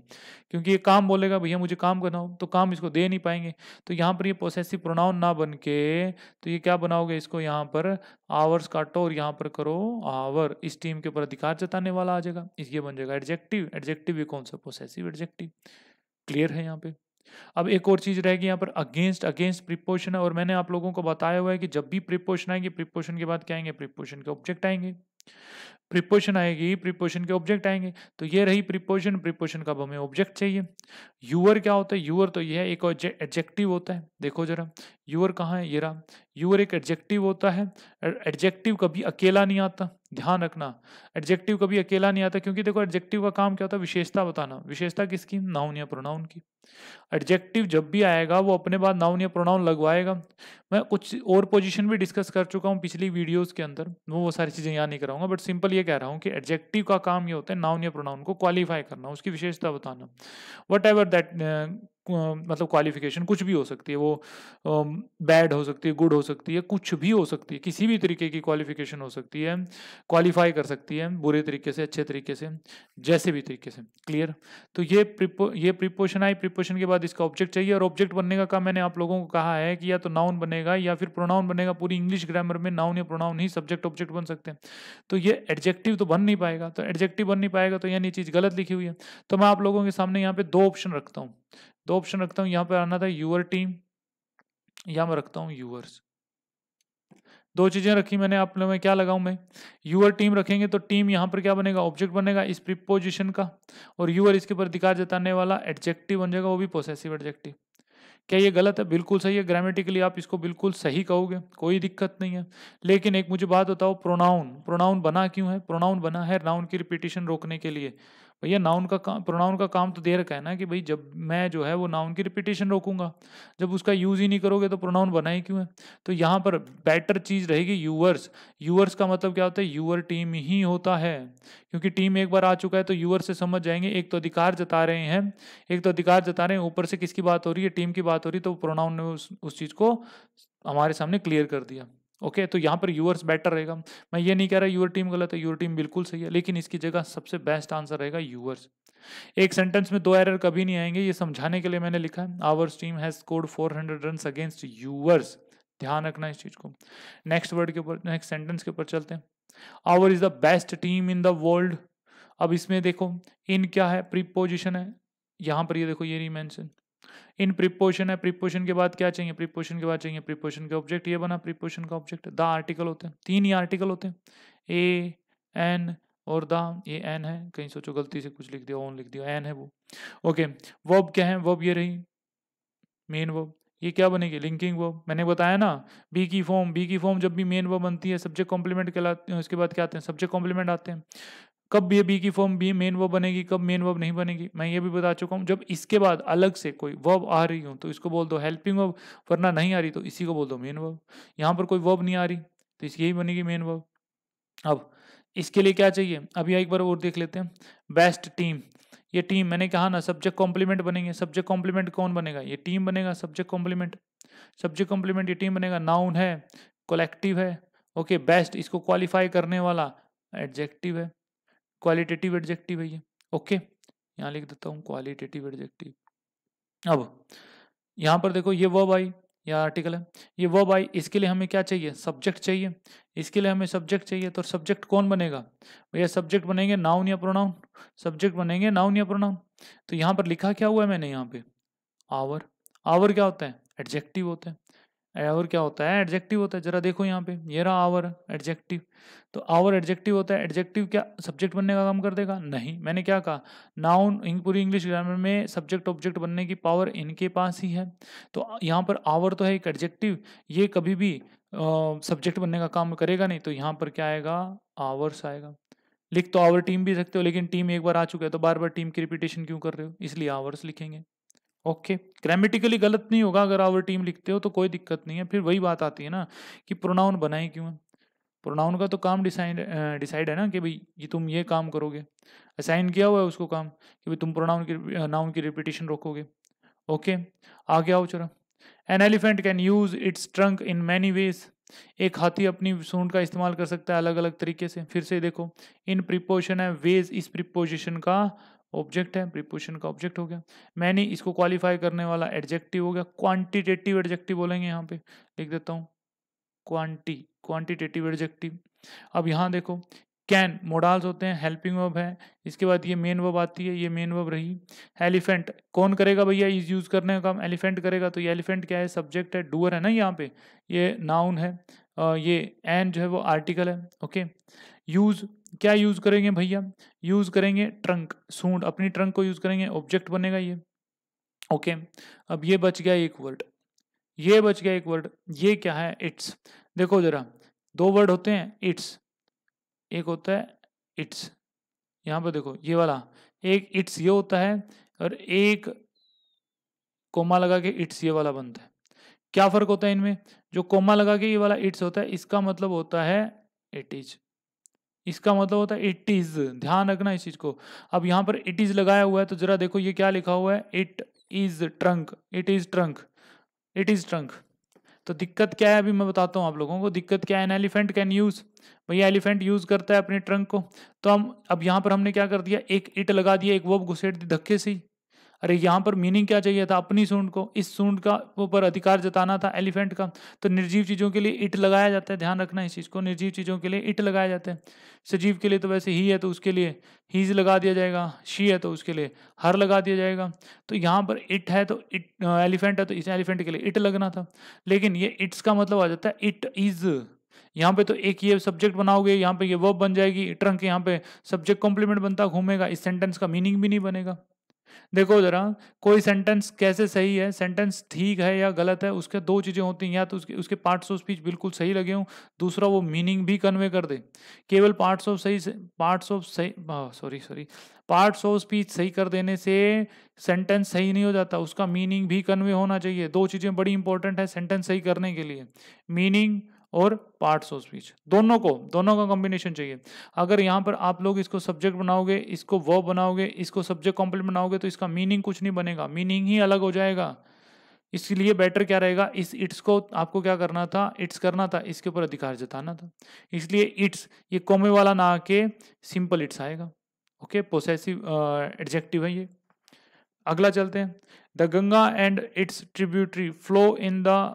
क्योंकि ये काम बोलेगा भैया मुझे काम करना हो तो काम इसको दे नहीं पाएंगे तो यहाँ पर ये पोसेसिव प्रोनाउन ना बन के तो ये क्या बनाओगे इसको यहाँ पर आवर्स काटो और यहाँ पर करो आवर इस टीम के ऊपर अधिकार जताने वाला आ जाएगा ये बन जाएगा एडजेक्टिव एडजेक्टिव ये कौन सा पोसेसिव एडजेक्टिव क्लियर है यहाँ पर अब एक और चीज रहेगी यहाँ पर अगेंस्ट अगेंस्ट प्रिपोशन और मैंने आप लोगों को बताया हुआ है कि जब भी प्रिपोशन आएंगे प्रिपोशन के बाद क्या आएंगे प्रिपोशन के ऑब्जेक्ट आएंगे प्रिपोशन आएगी प्रिपोशन के ऑब्जेक्ट आएंगे तो ये रही प्रिपोशन प्रिपोशन का हमें ऑब्जेक्ट चाहिए यूअर क्या होता है यूअर तो यह एक एडजेक्टिव होता है देखो जरा यूअर कहाँ है ये रहा यूअर एक एडजेक्टिव होता है एडजेक्टिव कभी अकेला नहीं आता ध्यान रखना एडजेक्टिव कभी अकेला नहीं आता क्योंकि देखो एडजेक्टिव का काम क्या होता है विशेषता बताना विशेषता किसकी नाउन या प्रोनाउन की एडजेक्टिव जब भी आएगा वो अपने बाद नाउन या प्रोनाउन लगवाएगा मैं कुछ और पोजीशन भी डिस्कस कर चुका हूँ पिछली वीडियोस के अंदर वो वो सारी चीज़ें यहाँ नहीं कराऊंगा बट सिंपल ये कह रहा हूँ कि एडजेक्टिव का काम ये होता है नाउन या प्रोनाउन को क्वालिफाई करना उसकी विशेषता बताना वट एवर दैट मतलब क्वालिफिकेशन कुछ भी हो सकती है वो बैड हो सकती है गुड हो सकती है कुछ भी हो सकती है किसी भी तरीके की क्वालिफिकेशन हो सकती है क्वालिफाई कर सकती है बुरे तरीके से अच्छे तरीके से जैसे भी तरीके से क्लियर तो ये प्रिपो ये प्रिपोशन आई प्रिपोशन के बाद इसका ऑब्जेक्ट चाहिए और ऑब्जेक्ट बनने का काम मैंने आप लोगों को कहा है कि या तो नाउन बनेगा या फिर प्रोनाउन बनेगा पूरी इंग्लिश ग्रामर में नाउन या प्रोनाउन ही सब्जेक्ट ऑब्जेक्ट बन सकते हैं तो ये एडजेक्टिव तो बन नहीं पाएगा तो एडजेक्टिव बन नहीं पाएगा तो यानी चीज़ गलत लिखी हुई है तो मैं आप लोगों के सामने यहाँ पे दो ऑप्शन रखता हूँ दो ऑप्शन रखता हूं यहां पर आना था यूअर टीम यहां मैं रखता हूं यूअर्स दो चीजें रखी मैंने आप लोगों में क्या लगाऊं मैं यूअर टीम रखेंगे तो टीम यहां पर क्या बनेगा ऑब्जेक्ट बनेगा इस प्रीपोजिशन का और यूअर इसके ऊपर अधिकार जताने वाला एडजेक्टिव बन जाएगा वो भी पोसेसिव एडजेक्टिव क्या ये गलत है बिल्कुल सही है ग्रामेटिकली आप इसको बिल्कुल सही कहोगे कोई दिक्कत नहीं है लेकिन एक मुझे बात बताओ प्रोनाउन प्रोनाउन बना क्यों है प्रोनाउन बना है नाउन की रिपीटेशन रोकने के लिए भैया नाउन का काम प्रोनाउन का काम तो दे रखा है ना कि भाई जब मैं जो है वो नाउन की रिपीटेशन रोकूंगा जब उसका यूज़ ही नहीं करोगे तो प्रोनाउन बना ही क्यों है तो यहाँ पर बेटर चीज़ रहेगी यूवर्स यूवर्स का मतलब क्या होता है यूअर टीम ही होता है क्योंकि टीम एक बार आ चुका है तो यूअर से समझ जाएंगे एक तो अधिकार जता रहे हैं एक तो अधिकार जता रहे हैं ऊपर से किसकी बात हो रही है टीम की बात हो रही है तो प्रोनाउन ने उस, उस चीज़ को हमारे सामने क्लियर कर दिया ओके तो यहाँ पर यूअर्स बेटर रहेगा मैं ये नहीं कह रहा यूर टीम गलत है यूर टीम बिल्कुल सही है लेकिन इसकी जगह सबसे बेस्ट आंसर रहेगा यूअर्स एक सेंटेंस में दो एरर कभी नहीं आएंगे ये समझाने के लिए मैंने लिखा है ours team has scored 400 run against yours ध्यान रखना इस चीज को नेक्स्ट वर्ड के ऊपर नेक्स्ट सेंटेंस के ऊपर चलते हैं our is the best team in the world अब इसमें देखो इन क्या है प्रीपोजिशन है यहाँ पर ये देखो ये नहीं मैंशन इन प्रिपोशन है प्रिपोशन के बाद क्या चाहिए प्रिपोशन के बाद चाहिए प्रिपोशन के ऑब्जेक्ट ये बना प्रिपोशन का ऑब्जेक्ट द आर्टिकल होते हैं तीन ही आर्टिकल होते हैं ए एन और द ये एन है कहीं सोचो गलती से कुछ लिख दिया ओन लिख दिया एन है वो ओके वब क्या है वब ये रही मेन वब ये क्या बनेगी लिंकिंग वर्ब मैंने बताया ना बी की फॉर्म बी की फॉर्म जब भी मेन वर्ब बनती है सब्जेक्ट कॉम्प्लीमेंट कहलाते हैं उसके बाद क्या आते हैं सब्जेक्ट कॉम्प्लीमेंट आते हैं कब ये बी की फॉर्म बी मेन वर्ब बनेगी कब मेन वर्ब नहीं बनेगी मैं ये भी बता चुका हूँ जब इसके बाद अलग से कोई वर्ब आ रही हो तो इसको बोल दो हेल्पिंग वर्ब वरना नहीं आ रही तो इसी को बोल दो मेन वर्ब यहाँ पर कोई वर्ब नहीं आ रही तो इसकी यही बनेगी मेन वर्ब अब इसके लिए क्या चाहिए अब यहाँ एक बार और देख लेते हैं बेस्ट टीम ये टीम मैंने कहा ना सब्जेक्ट कॉम्प्लीमेंट बनेंगे सब्जेक्ट कॉम्प्लीमेंट कौन बनेगा ये टीम बनेगा सब्जेक्ट कॉम्प्लीमेंट सब्जेक्ट कॉम्प्लीमेंट ये टीम बनेगा नाउन है कलेक्टिव है ओके बेस्ट इसको क्वालिफाई करने वाला एडजेक्टिव है क्वालिटेटिव एडजेक्टिव है ये ओके यहाँ लिख देता हूँ क्वालिटेटिव एडजेक्टिव अब यहाँ पर देखो ये वर्ब आई या आर्टिकल है ये वर्ब आई इसके लिए हमें क्या चाहिए सब्जेक्ट चाहिए इसके लिए हमें सब्जेक्ट चाहिए तो सब्जेक्ट कौन बनेगा भैया सब्जेक्ट बनेंगे नाउन या प्रोनाउन सब्जेक्ट बनेंगे नाउन या प्रोनाउन तो यहाँ पर लिखा क्या हुआ है मैंने यहाँ पे आवर आवर क्या होता है एडजेक्टिव होता है और क्या होता है एडजेक्टिव होता है जरा देखो यहाँ पे ये रहा आवर एडजेक्टिव तो आवर एडजेक्टिव होता है एडजेक्टिव क्या सब्जेक्ट बनने का काम कर देगा नहीं मैंने क्या कहा नाउन पूरी इंग्लिश ग्रामर में सब्जेक्ट ऑब्जेक्ट बनने की पावर इनके पास ही है तो यहाँ पर आवर तो है एक एडजेक्टिव ये कभी भी सब्जेक्ट बनने का काम करेगा नहीं तो यहाँ पर क्या आएगा आवर्स आएगा लिख तो आवर टीम भी सकते हो लेकिन टीम एक बार आ चुका है तो बार बार टीम की रिपीटेशन क्यों कर रहे हो इसलिए आवर्स लिखेंगे ओके ग्रामेटिकली गलत नहीं होगा अगर आवर टीम लिखते हो तो कोई दिक्कत नहीं है फिर वही बात आती है ना कि प्रोनाउन बनाए क्यों है प्रोनाउन का तो काम डिसाइड डिसाइड है ना कि भाई ये तुम ये काम करोगे असाइन किया हुआ है उसको काम कि भाई तुम प्रोनाउन की नाउन की रिपीटेशन रोकोगे ओके आगे आओ चरा an elephant can use its trunk in many ways एक हाथी अपनी सूंड का इस्तेमाल कर सकता है अलग अलग तरीके से फिर से देखो इन प्रिपोजिशन है वेज इस प्रिपोजिशन का ऑब्जेक्ट है प्रिपोजिशन का ऑब्जेक्ट हो गया मैनी इसको क्वालिफाई करने वाला एडजेक्टिव हो गया क्वांटिटेटिव एडजेक्टिव बोलेंगे यहाँ पे लिख देता हूँ क्वांटी क्वांटिटेटिव एडजेक्टिव अब यहाँ देखो कैन मोडाल्स होते हैं हेल्पिंग वर्ब है इसके बाद ये मेन वर्ब आती है ये मेन वर्ब रही एलिफेंट कौन करेगा भैया इज यूज़ करने का काम एलिफेंट करेगा तो ये एलिफेंट क्या है सब्जेक्ट है डूअर है ना यहाँ पे ये नाउन है ये एन जो है वो आर्टिकल है ओके यूज़ क्या यूज करेंगे भैया यूज करेंगे ट्रंक सूंड अपनी ट्रंक को यूज करेंगे ऑब्जेक्ट बनेगा ये ओके अब ये बच गया एक वर्ड ये बच गया एक वर्ड ये क्या है इट्स देखो जरा दो वर्ड होते हैं इट्स एक होता है इट्स यहाँ पर देखो ये वाला एक इट्स ये होता है और एक कोमा लगा के इट्स ये वाला बनता है क्या फर्क होता है इनमें जो कोमा लगा के ये वाला इट्स होता है इसका मतलब होता है इट इज इसका मतलब होता है इट इज ध्यान रखना इस चीज को अब यहाँ पर इट इज लगाया हुआ है तो जरा देखो ये क्या लिखा हुआ है it is trunk it is trunk it is trunk तो दिक्कत क्या है अभी मैं बताता हूँ आप लोगों को दिक्कत क्या है एन एलिफेंट कैन यूज भैया एलिफेंट यूज करता है अपने ट्रंक को तो हम अब यहाँ पर हमने क्या कर दिया एक इट लगा दिया एक वो घुसेट दी धक्के से ही अरे यहाँ पर मीनिंग क्या चाहिए था अपनी सूंड को इस सूंड का ऊपर अधिकार जताना था एलिफेंट का तो निर्जीव चीज़ों के लिए इट लगाया जाता है ध्यान रखना इस चीज़ को निर्जीव चीज़ों के लिए इट लगाया जाता है सजीव के लिए तो वैसे ही है तो उसके लिए हीज लगा दिया जाएगा शी है तो उसके लिए हर लगा दिया जाएगा तो यहाँ पर इट है तो इट एलिफेंट है तो इस एलिफेंट के लिए इट लगना था लेकिन ये इट्स का मतलब आ जाता है इट इज़ यहाँ पे तो एक ये सब्जेक्ट बनाओगे यहाँ पे ये वर्ब बन जाएगी ट्रंक यहाँ पे सब्जेक्ट कॉम्प्लीमेंट बनता घूमेगा इस सेंटेंस का मीनिंग भी नहीं बनेगा देखो जरा कोई सेंटेंस कैसे सही है सेंटेंस ठीक है या गलत है उसके दो चीज़ें होती हैं या तो उसके उसके पार्ट्स ऑफ स्पीच बिल्कुल सही लगे हों दूसरा वो मीनिंग भी कन्वे कर दे केवल पार्ट्स ऑफ सही पार्ट्स ऑफ सही sorry sorry parts of speech सही कर देने से सेंटेंस सही नहीं हो जाता उसका मीनिंग भी कन्वे होना चाहिए दो चीज़ें बड़ी इंपॉर्टेंट है सेंटेंस सही करने के लिए मीनिंग और पार्ट्स ऑफ स्पीच दोनों को दोनों का कॉम्बिनेशन चाहिए अगर यहाँ पर आप लोग इसको सब्जेक्ट बनाओगे इसको वर्ब बनाओगे इसको सब्जेक्ट कॉम्प्लीट बनाओगे तो इसका मीनिंग कुछ नहीं बनेगा मीनिंग ही अलग हो जाएगा इसलिए बेटर क्या रहेगा इस इट्स को आपको क्या करना था इट्स करना था इसके ऊपर अधिकार जताना था इसलिए इट्स ये कोमे वाला ना आके सिंपल इट्स आएगा ओके पोसेसिव एडजेक्टिव है ये अगला चलते हैं the Ganga and its tributary flow in the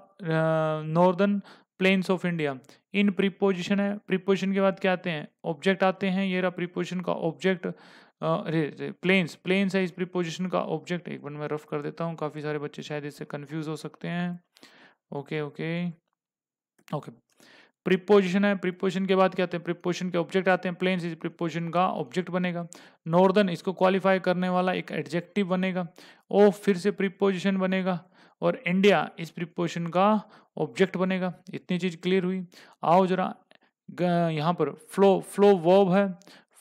northern plains of India in preposition है प्रीपोजिशन के बाद क्या आते हैं ऑब्जेक्ट आते हैं ये रहा प्रीपोजिशन का ऑब्जेक्ट अरे प्लेन्स प्लेन्स है इस प्रीपोजिशन का ऑब्जेक्ट एक बार मैं रफ कर देता हूँ काफ़ी सारे बच्चे शायद इससे कन्फ्यूज हो सकते हैं ओके ओके ओके प्रीपोजिशन है प्रीपोजिशन के बाद क्या आते हैं प्रीपोजिशन के ऑब्जेक्ट आते हैं प्लेन्स इस प्रीपोजिशन का ऑब्जेक्ट बनेगा नॉर्दर्न इसको क्वालिफाई करने वाला एक एडजेक्टिव बनेगा ओ फिर से प्रीपोजिशन बनेगा और इंडिया इस प्रिपोर्शन का ऑब्जेक्ट बनेगा इतनी चीज़ क्लियर हुई आओ जरा यहाँ पर फ्लो फ्लो वर्ब है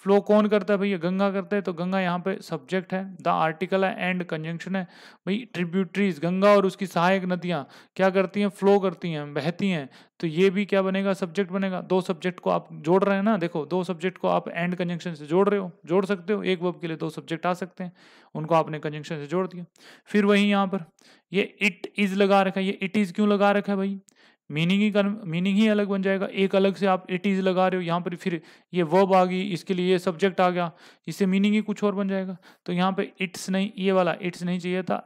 फ्लो कौन करता है भैया गंगा करता है तो गंगा यहाँ पे सब्जेक्ट है द आर्टिकल है एंड कंजंक्शन है भाई ट्रिब्यूटरीज गंगा और उसकी सहायक नदियाँ क्या करती हैं फ्लो करती हैं बहती हैं तो ये भी क्या बनेगा सब्जेक्ट बनेगा दो सब्जेक्ट को आप जोड़ रहे हैं ना देखो दो सब्जेक्ट को आप एंड कंजंक्शन से जोड़ रहे हो जोड़ सकते हो एक वर्ब के लिए दो सब्जेक्ट आ सकते हैं उनको आपने कंजंक्शन से जोड़ दिया फिर वहीं यहाँ पर ये इट इज लगा रखा है ये इट इज क्यों लगा रखा है भाई मीनिंग ही मीनिंग ही अलग बन जाएगा एक अलग से आप इट इज लगा रहे हो यहाँ पर फिर ये वर्ब आ गई इसके लिए ये सब्जेक्ट आ गया इससे मीनिंग ही कुछ और बन जाएगा तो यहाँ पे इट्स नहीं ये वाला इट्स नहीं चाहिए था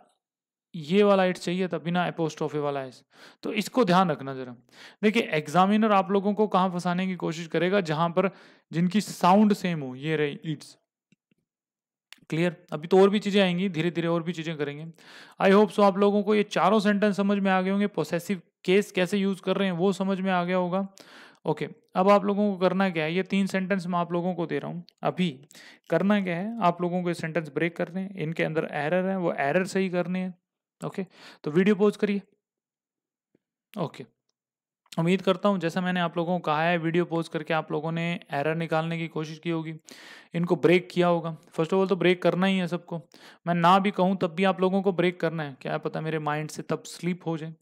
ये वाला इट चाहिए था बिना ऑफे वाला इस तो इसको ध्यान रखना जरा देखिए एग्जामिनर आप लोगों को कहाँ फंसाने की कोशिश करेगा जहाँ पर जिनकी साउंड सेम हो ये रही इट्स क्लियर अभी तो और भी चीज़ें आएंगी धीरे धीरे और भी चीज़ें करेंगे आई होप सो आप लोगों को ये चारों सेंटेंस समझ में आ गए होंगे पोसेसिव केस कैसे यूज़ कर रहे हैं वो समझ में आ गया होगा ओके okay, अब आप लोगों को करना क्या है ये तीन सेंटेंस मैं आप लोगों को दे रहा हूँ अभी करना क्या है आप लोगों को ये सेंटेंस ब्रेक करने हैं इनके अंदर एरर है वो एरर सही करने हैं ओके okay, तो वीडियो पॉज करिए ओके okay. उम्मीद करता हूँ जैसा मैंने आप लोगों को कहा है वीडियो पोज करके आप लोगों ने एरर निकालने की कोशिश की होगी इनको ब्रेक किया होगा फर्स्ट ऑफ ऑल तो ब्रेक करना ही है सबको मैं ना भी कहूँ तब भी आप लोगों को ब्रेक करना है क्या पता मेरे माइंड से तब स्लीप हो जाए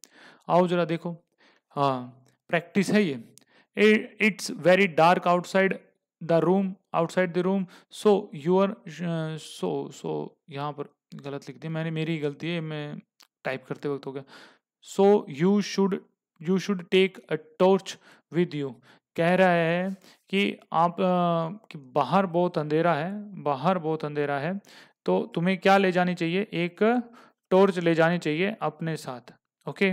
आओ जरा देखो हाँ प्रैक्टिस है ये it's very dark outside the room outside the room so your so so यहाँ पर गलत लिख दिया मैंने मेरी गलती है मैं टाइप करते वक्त हो गया so you should you should take a torch with you कह रहा है कि आप आ, कि बाहर बहुत अंधेरा है बाहर बहुत अंधेरा है तो तुम्हें क्या ले जानी चाहिए एक टॉर्च ले जानी चाहिए अपने साथ ओके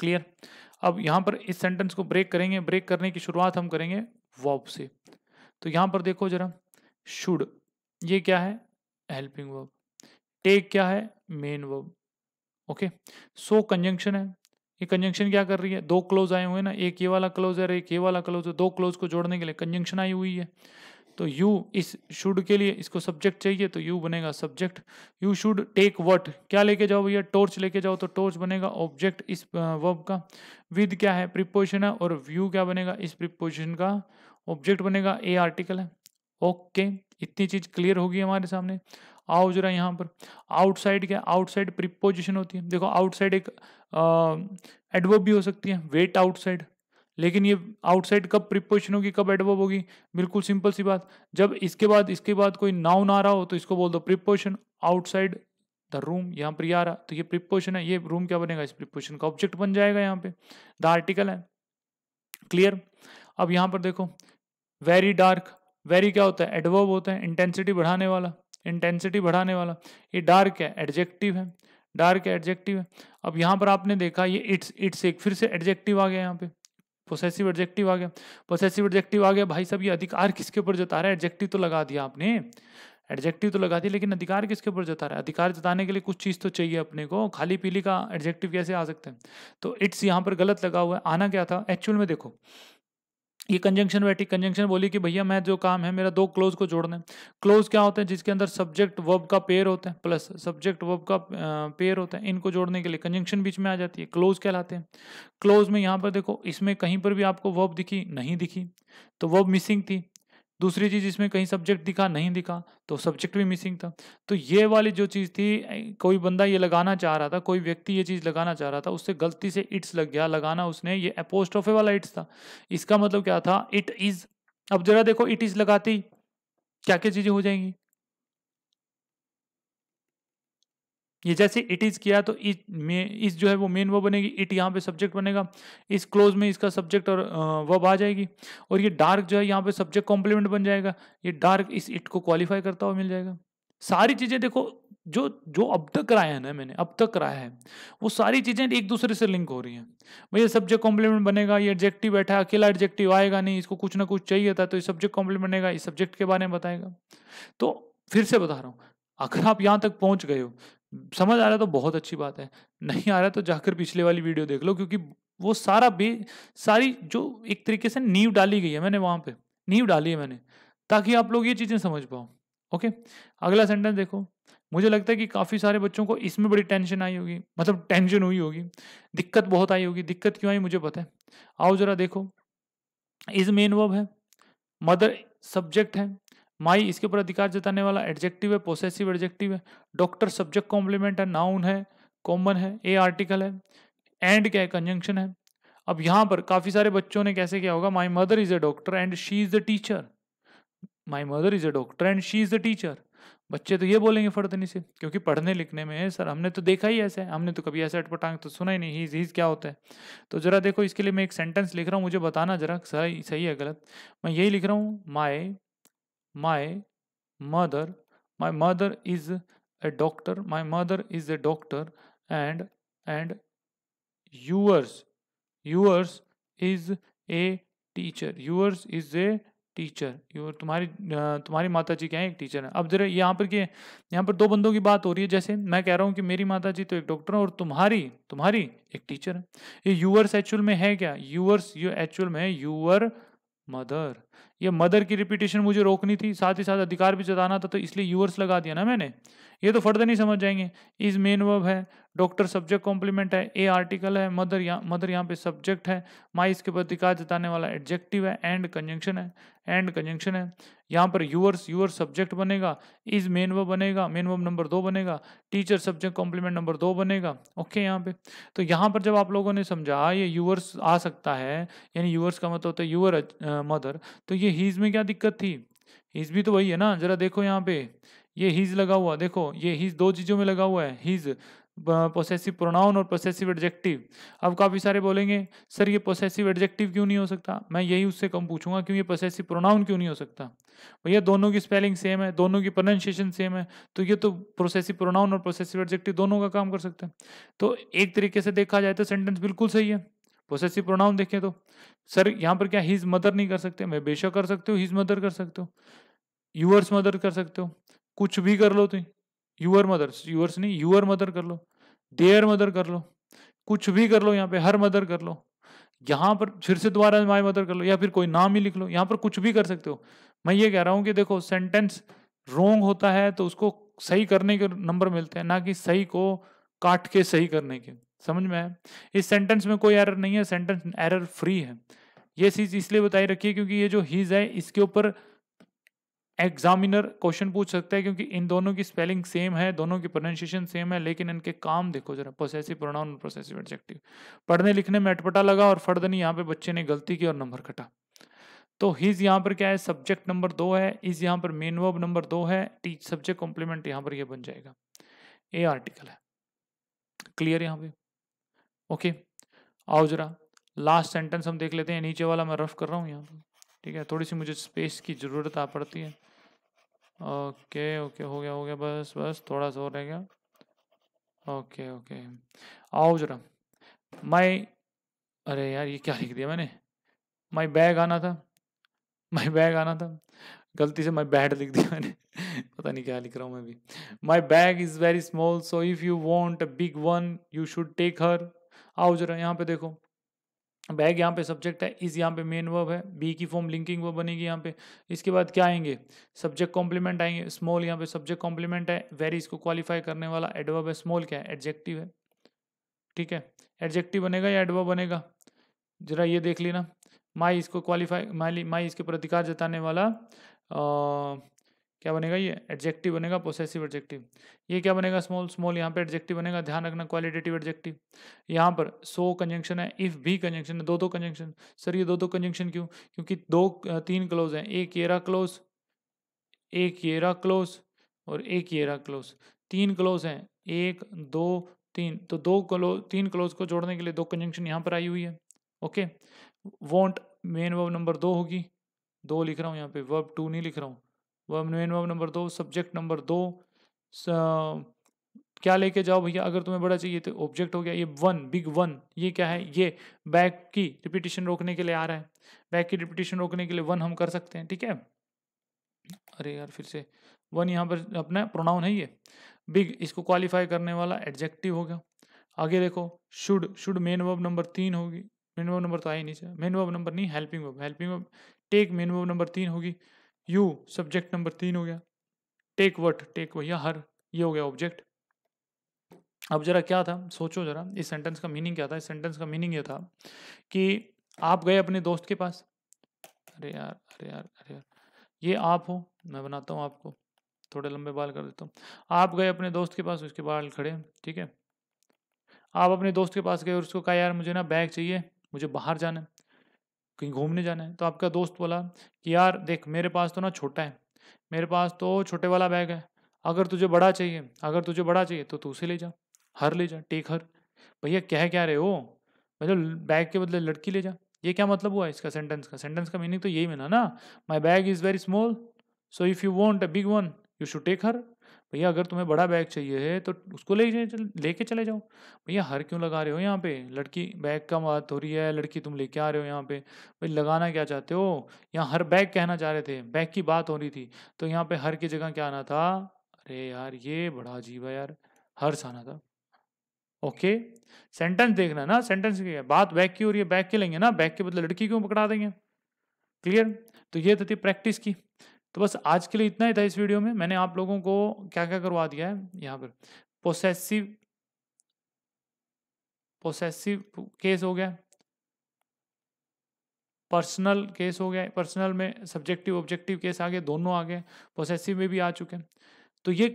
क्लियर अब यहाँ पर इस सेंटेंस को ब्रेक करेंगे ब्रेक करने की शुरुआत हम करेंगे वॉब से तो यहाँ पर देखो जरा शुड ये क्या है हेल्पिंग वर्ब टेक क्या है main verb okay so conjunction है ये कंजंक्शन क्या कर रही है दो क्लोज आए हुए हैं ना एक ये वाला क्लोज है एक ये वाला क्लोज है दो क्लोज को जोड़ने के लिए कंजंक्शन आई हुई है तो यू इस शुड के लिए इसको सब्जेक्ट चाहिए तो यू बनेगा subject you should take what क्या लेके जाओ भैया टॉर्च लेके जाओ तो टॉर्च बनेगा ऑब्जेक्ट इस वर्ब का विद क्या है प्रिपोजिशन है और व्यू क्या बनेगा इस प्रिपोजिशन का ऑब्जेक्ट बनेगा ए आर्टिकल है ओके okay, इतनी चीज़ क्लियर होगी हमारे सामने आओ जरा यहाँ पर आउटसाइड क्या आउटसाइड प्रिपोजिशन होती है देखो आउटसाइड एक एडवर्ब भी हो सकती है वेट आउटसाइड लेकिन ये आउटसाइड कब प्रिपोजिशन होगी कब एडवर्ब होगी बिल्कुल सिंपल सी बात जब इसके बाद इसके बाद कोई नाउन आ रहा हो तो इसको बोल दो प्रिपोजिशन आउटसाइड द रूम यहाँ पर ये आ रहा तो ये प्रिपोजिशन है ये रूम क्या बनेगा इस प्रिपोजिशन का ऑब्जेक्ट बन जाएगा यहाँ पे द आर्टिकल है क्लियर अब यहाँ पर देखो वेरी डार्क वेरी क्या होता है एडवर्ब होता है इंटेंसिटी बढ़ाने वाला इंटेंसिटी बढ़ाने वाला ये डार्क है एडजेक्टिव है डार्क है एडजेक्टिव है अब यहाँ पर आपने देखा ये इट्स इट्स एक फिर से एडजेक्टिव आ गया यहाँ पे पोसेसिव एडजेक्टिव आ गया पोसेसिव एडजेक्टिव आ गया भाई साहब ये अधिकार किसके ऊपर जता रहा है एडजेक्टिव तो लगा दिया आपने एडजेक्टिव तो लगा दिया लेकिन अधिकार किसके ऊपर जता रहा है अधिकार जताने के लिए कुछ चीज़ तो चाहिए अपने को खाली पीली का एडजेक्टिव कैसे आ सकते हैं तो इट्स यहाँ पर गलत लगा हुआ है आना क्या था एक्चुअल में देखो ये कंजंक्शन बैठी कंजंक्शन बोली कि भैया मैं जो काम है मेरा दो क्लोज को जोड़ना है क्लोज क्या होते हैं जिसके अंदर सब्जेक्ट वर्ब का पेयर होता है प्लस सब्जेक्ट वर्ब का पेयर होता है इनको जोड़ने के लिए कंजंक्शन बीच में आ जाती है क्लोज कहलाते हैं क्लोज में यहाँ पर देखो इसमें कहीं पर भी आपको वर्ब दिखी नहीं दिखी तो वर्ब मिसिंग थी दूसरी चीज़ इसमें कहीं सब्जेक्ट दिखा नहीं दिखा तो सब्जेक्ट भी मिसिंग था तो ये वाली जो चीज़ थी कोई बंदा ये लगाना चाह रहा था कोई व्यक्ति ये चीज़ लगाना चाह रहा था उससे गलती से इट्स लग गया लगाना उसने ये अपोस्टोफे वाला इट्स था इसका मतलब क्या था इट इज़ अब जरा देखो इट इज़ लगाती क्या क्या चीज़ें हो जाएंगी ये जैसे इट इज़ किया तो इज में इस जो है वो मेन वो बनेगी इट यहाँ पे सब्जेक्ट बनेगा इस क्लोज में इसका सब्जेक्ट और वब आ जाएगी और ये डार्क जो है यहाँ पे सब्जेक्ट कॉम्प्लीमेंट बन जाएगा ये डार्क इस इट को क्वालिफाई करता हुआ मिल जाएगा सारी चीज़ें देखो जो जो अब तक कराया है ना मैंने अब तक कराया है वो सारी चीज़ें एक दूसरे से लिंक हो रही हैं भैया सब्जेक्ट कॉम्प्लीमेंट बनेगा ये एडजेक्टिव बैठा अकेला एडजेक्टिव आएगा नहीं इसको कुछ ना कुछ चाहिए था तो ये सब्जेक्ट कॉम्प्लीमेंट बनेगा इस सब्जेक्ट के बारे में बताएगा तो फिर से बता रहा हूँ अगर आप यहाँ तक पहुँच गए हो समझ आ रहा तो बहुत अच्छी बात है नहीं आ रहा तो जाकर पिछले वाली वीडियो देख लो क्योंकि वो सारा बे सारी जो एक तरीके से नींव डाली गई है मैंने वहाँ पे नींव डाली है मैंने ताकि आप लोग ये चीज़ें समझ पाओ ओके अगला सेंटेंस देखो मुझे लगता है कि काफ़ी सारे बच्चों को इसमें बड़ी टेंशन आई होगी मतलब टेंशन हुई होगी दिक्कत बहुत आई होगी दिक्कत क्यों आई मुझे पता है आओ जरा देखो इज मेन वर्ब है मदर सब्जेक्ट है माई इसके ऊपर अधिकार जताने वाला एडजेक्टिव है पोसेसिव एडजेक्टिव है डॉक्टर सब्जेक्ट कॉम्प्लीमेंट है नाउन है कॉमन है ए आर्टिकल है एंड क्या है कंजंक्शन है अब यहाँ पर काफ़ी सारे बच्चों ने कैसे किया होगा my mother is a doctor and she is the teacher my mother is a doctor and she is the teacher बच्चे तो ये बोलेंगे फर्दनी से क्योंकि पढ़ने लिखने में सर हमने तो देखा ही ऐसे हमने तो कभी ऐसे अटपटांग तो सुना ही नहीं हीज हीज क्या होता है तो ज़रा देखो इसके लिए मैं एक सेंटेंस लिख रहा हूँ मुझे बताना ज़रा सही सही है गलत मैं यही लिख रहा हूँ my my mother my mother is a doctor my mother is a doctor and and yours yours is a teacher yours is a teacher your तुम्हारी तुम्हारी माता जी क्या है एक टीचर है अब जरा यहाँ पर कि यहाँ पर दो बंदों की बात हो रही है जैसे मैं कह रहा हूँ कि मेरी माता जी तो एक डॉक्टर है और तुम्हारी तुम्हारी एक टीचर है ये यूअर्स एक्चुअल में है क्या यूअर्स यू एक्चुअल में है यूअर मदर ये मदर की रिपीटेशन मुझे रोकनी थी साथ ही साथ अधिकार भी जताना था तो इसलिए यूअर्स लगा दिया ना मैंने ये तो फर्दर नहीं समझ जाएंगे इज मेन वर्ब है डॉक्टर सब्जेक्ट कॉम्प्लीमेंट है ए आर्टिकल है मदर यहाँ मदर यहाँ पे सब्जेक्ट है माई इसके प्रतिकार जताने वाला एडजेक्टिव है एंड कंजंक्शन है एंड कंजंक्शन है यहाँ पर यूअर्स यूअर सब्जेक्ट बनेगा इज मेन वर्ब बनेगा मेन वर्ब नंबर दो बनेगा टीचर सब्जेक्ट कॉम्प्लीमेंट नंबर दो बनेगा ओके यहाँ पे तो यहाँ पर जब आप लोगों ने समझा हाँ, ये यूअर्स आ सकता है यानी यूअर्स का मतलब होता है यूअर मदर तो ये हीज में क्या दिक्कत थी हीज भी तो वही है ना जरा देखो यहाँ पे ये हीज लगा हुआ देखो ये हीज दो चीज़ों में लगा हुआ है हीज पोसेसिव प्रोनाउन और पोसेसिव एडजेक्टिव अब काफ़ी सारे बोलेंगे सर ये पोसेसिव एडजेक्टिव क्यों नहीं हो सकता मैं यही उससे कम पूछूंगा क्यों ये पोसेसिव प्रोनाउन क्यों नहीं हो सकता भैया दोनों की स्पेलिंग सेम है दोनों की प्रोनाउंसिएशन सेम है तो ये तो प्रोसेसिव प्रोनाउन और प्रोसेसिव एडजेक्टिव दोनों का काम कर सकते हैं तो एक तरीके से देखा जाए तो सेंटेंस बिल्कुल सही है पोसेसिव प्रोनाउन देखें तो सर यहाँ पर क्या हिज मदर नहीं कर सकते मैं बेशक कर सकते हो हिज मदर कर सकते हो यूअर्स मदर कर सकते हो कुछ भी कर लो तुम तो यूअर मदर यूअर्स नहीं यूअर मदर कर लो देयर मदर कर लो कुछ भी कर लो यहाँ पे हर मदर कर लो यहाँ पर फिर से दोबारा माई मदर कर लो या फिर कोई नाम ही लिख लो यहाँ पर कुछ भी कर सकते हो मैं ये कह रहा हूँ कि देखो सेंटेंस रोंग होता है तो उसको सही करने के नंबर मिलते हैं ना कि सही को काट के सही करने के समझ में आए इस सेंटेंस में कोई एरर नहीं है सेंटेंस एरर फ्री है ये चीज़ इसलिए बताई रखिए क्योंकि ये जो हीज है इसके ऊपर एग्जामिनर क्वेश्चन पूछ सकता है क्योंकि इन दोनों की स्पेलिंग सेम है दोनों की प्रोनाउंसिएशन सेम है लेकिन इनके काम देखो जरा प्रोसेसिव प्रोनाउन प्रोसेसिव एडजेक्टिव पढ़ने लिखने में अटपटा लगा और फर्दनी यहाँ पे बच्चे ने गलती की और नंबर कटा तो हिज यहाँ पर क्या है सब्जेक्ट नंबर दो है इज यहाँ पर मेन वर्ब नंबर दो है टीच सब्जेक्ट कॉम्प्लीमेंट यहाँ पर यह बन जाएगा ए आर्टिकल है क्लियर यहाँ पे ओके आओ जरा लास्ट सेंटेंस हम देख लेते हैं नीचे वाला मैं रफ कर रहा हूँ यहाँ पर ठीक है थोड़ी सी मुझे स्पेस की ज़रूरत आ पड़ती है ओके ओके हो गया हो गया बस बस थोड़ा सा और रह गया ओके ओके आओ जरा माई अरे यार ये क्या लिख दिया मैंने माई बैग आना था माई बैग आना था गलती से माई बैड लिख दिया मैंने पता नहीं क्या लिख रहा हूँ मैं भी my bag is very small so if you want a big one you should take her आओ जरा यहाँ पे देखो बैग यहाँ पे सब्जेक्ट है इज यहाँ पे मेन वर्ब है बी की फॉर्म लिंकिंग वर्ब बनेगी यहाँ पे इसके बाद क्या आएंगे सब्जेक्ट कॉम्प्लीमेंट आएंगे स्मॉल यहाँ पे सब्जेक्ट कॉम्प्लीमेंट है वेरी इसको क्वालिफाई करने वाला एडवर्ब है स्मॉल क्या है एडजेक्टिव है ठीक है एडजेक्टिव बनेगा या एडवर्ब बनेगा जरा ये देख लेना माई इसको क्वालिफाई माई माई इसके प्रतिकार जताने वाला क्या बनेगा ये एडजेक्टिव बनेगा पोसेसिव एडजेक्टिव ये क्या बनेगा स्मॉल स्मॉल यहाँ पे एडजेक्टिव बनेगा ध्यान रखना क्वालिटेटिव एडजेक्टिव यहाँ पर सो कंजंक्शन है इफ भी कंजंक्शन है दो दो कंजंक्शन सर ये दो दो कंजंक्शन क्यों क्योंकि दो तीन क्लोज हैं एक येरा क्लोज एक येरा क्लोज और एक येरा क्लोज तीन क्लोज हैं एक दो तीन तो दो क्लोज तीन क्लोज को जोड़ने के लिए दो कंजंक्शन यहाँ पर आई हुई है okay want main verb number दो होगी दो लिख रहा हूँ यहाँ पे वर्ब टू नहीं लिख रहा हूँ वर्ब मेन वर्ब नंबर दो सब्जेक्ट नंबर दो क्या लेके जाओ भैया अगर तुम्हें बड़ा चाहिए तो ऑब्जेक्ट हो गया ये वन बिग वन ये क्या है ये बैक की रिपीटेशन रोकने के लिए आ रहा है बैक की रिपीटेशन रोकने के लिए वन हम कर सकते हैं ठीक है अरे यार फिर से वन यहाँ पर अपना प्रोनाउन है ये बिग इसको क्वालिफाई करने वाला एडजेक्टिव हो गया आगे देखो should should main verb number तीन होगी मेन वर्ब नंबर तो आई नहीं मेन वर्ब नंबर नहीं helping verb helping verb take main verb number तीन होगी यू सब्जेक्ट नंबर तीन हो गया टेक वट टेक या हर ये हो गया ऑब्जेक्ट अब जरा क्या था सोचो जरा इस सेंटेंस का मीनिंग क्या था इस सेंटेंस का मीनिंग ये था कि आप गए अपने दोस्त के पास अरे यार अरे यार अरे यार ये आप हो मैं बनाता हूँ आपको थोड़े लंबे बाल कर देता हूँ आप गए अपने दोस्त के पास उसके बाल खड़े ठीक है आप अपने दोस्त के पास गए और उसको कहा यार मुझे ना बैग चाहिए मुझे बाहर जाना है कहीं घूमने जाना है तो आपका दोस्त बोला कि यार देख मेरे पास तो ना छोटा है मेरे पास तो छोटे वाला बैग है अगर तुझे बड़ा चाहिए अगर तुझे बड़ा चाहिए तो तू उसे ले जा हर ले जा टेक हर भैया कह क्या रहे हो मतलब बैग के बदले लड़की ले जा ये क्या मतलब हुआ इसका सेंटेंस का सेंटेंस का मीनिंग तो यही मिला ना my bag is very small so if you want a big one you should take her भैया अगर तुम्हें बड़ा बैग चाहिए है तो उसको ले लेके चले जाओ भैया हर क्यों लगा रहे हो यहाँ पे लड़की बैग का बात हो रही है लड़की तुम लेके आ रहे हो यहाँ पे भाई लगाना क्या चाहते हो यहाँ हर बैग कहना चाह रहे थे बैग की बात हो रही थी तो यहाँ पे हर की जगह क्या आना था अरे यार ये बड़ा अजीब है यार हर्ष आना था ओके सेंटेंस देखना ना सेंटेंस क्या बात बैग की हो रही है बैग के लेंगे ना बैग के बदले लड़की क्यों पकड़ा देंगे क्लियर तो ये तो थी प्रैक्टिस की तो बस आज के लिए इतना ही था इस वीडियो में मैंने आप लोगों को क्या क्या करवा दिया है यहाँ पर पोसेसिव पोसेसिव केस हो गया पर्सनल केस हो गया पर्सनल में सब्जेक्टिव ऑब्जेक्टिव केस आ गए दोनों आ गए पोसेसिव में भी आ चुके हैं तो ये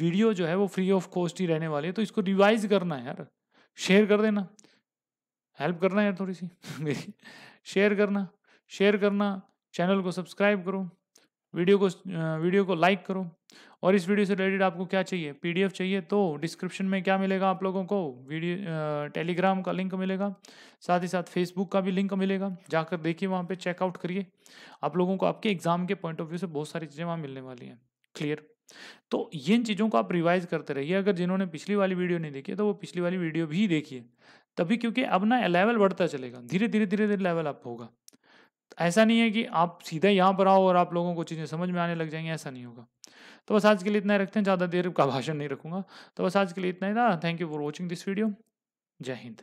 वीडियो जो है वो फ्री ऑफ कॉस्ट ही रहने वाली है तो इसको रिवाइज करना है यार शेयर कर देना हेल्प करना यार थोड़ी सी [LAUGHS] मेरी शेयर करना शेयर करना चैनल को सब्सक्राइब करो वीडियो को वीडियो को लाइक करो और इस वीडियो से रिलेटेड आपको क्या चाहिए पीडीएफ चाहिए तो डिस्क्रिप्शन में क्या मिलेगा आप लोगों को वीडियो टेलीग्राम का लिंक मिलेगा साथ ही साथ फेसबुक का भी लिंक मिलेगा जाकर देखिए वहाँ पे चेकआउट करिए आप लोगों को आपके एग्जाम के पॉइंट ऑफ व्यू से बहुत सारी चीज़ें वहाँ मिलने वाली हैं क्लियर तो ये इन चीज़ों को आप रिवाइज करते रहिए अगर जिन्होंने पिछली वाली वीडियो नहीं देखी तो वो पिछली वाली वीडियो भी देखिए तभी क्योंकि अब ना लेवल बढ़ता चलेगा धीरे धीरे धीरे धीरे लेवल अप होगा ऐसा नहीं है कि आप सीधे यहाँ पर आओ और आप लोगों को चीज़ें समझ में आने लग जाएंगी ऐसा नहीं होगा तो बस आज के लिए इतना ही रखते हैं ज़्यादा देर का भाषण नहीं रखूँगा तो बस आज के लिए इतना ही था thank you for watching this video जय हिंद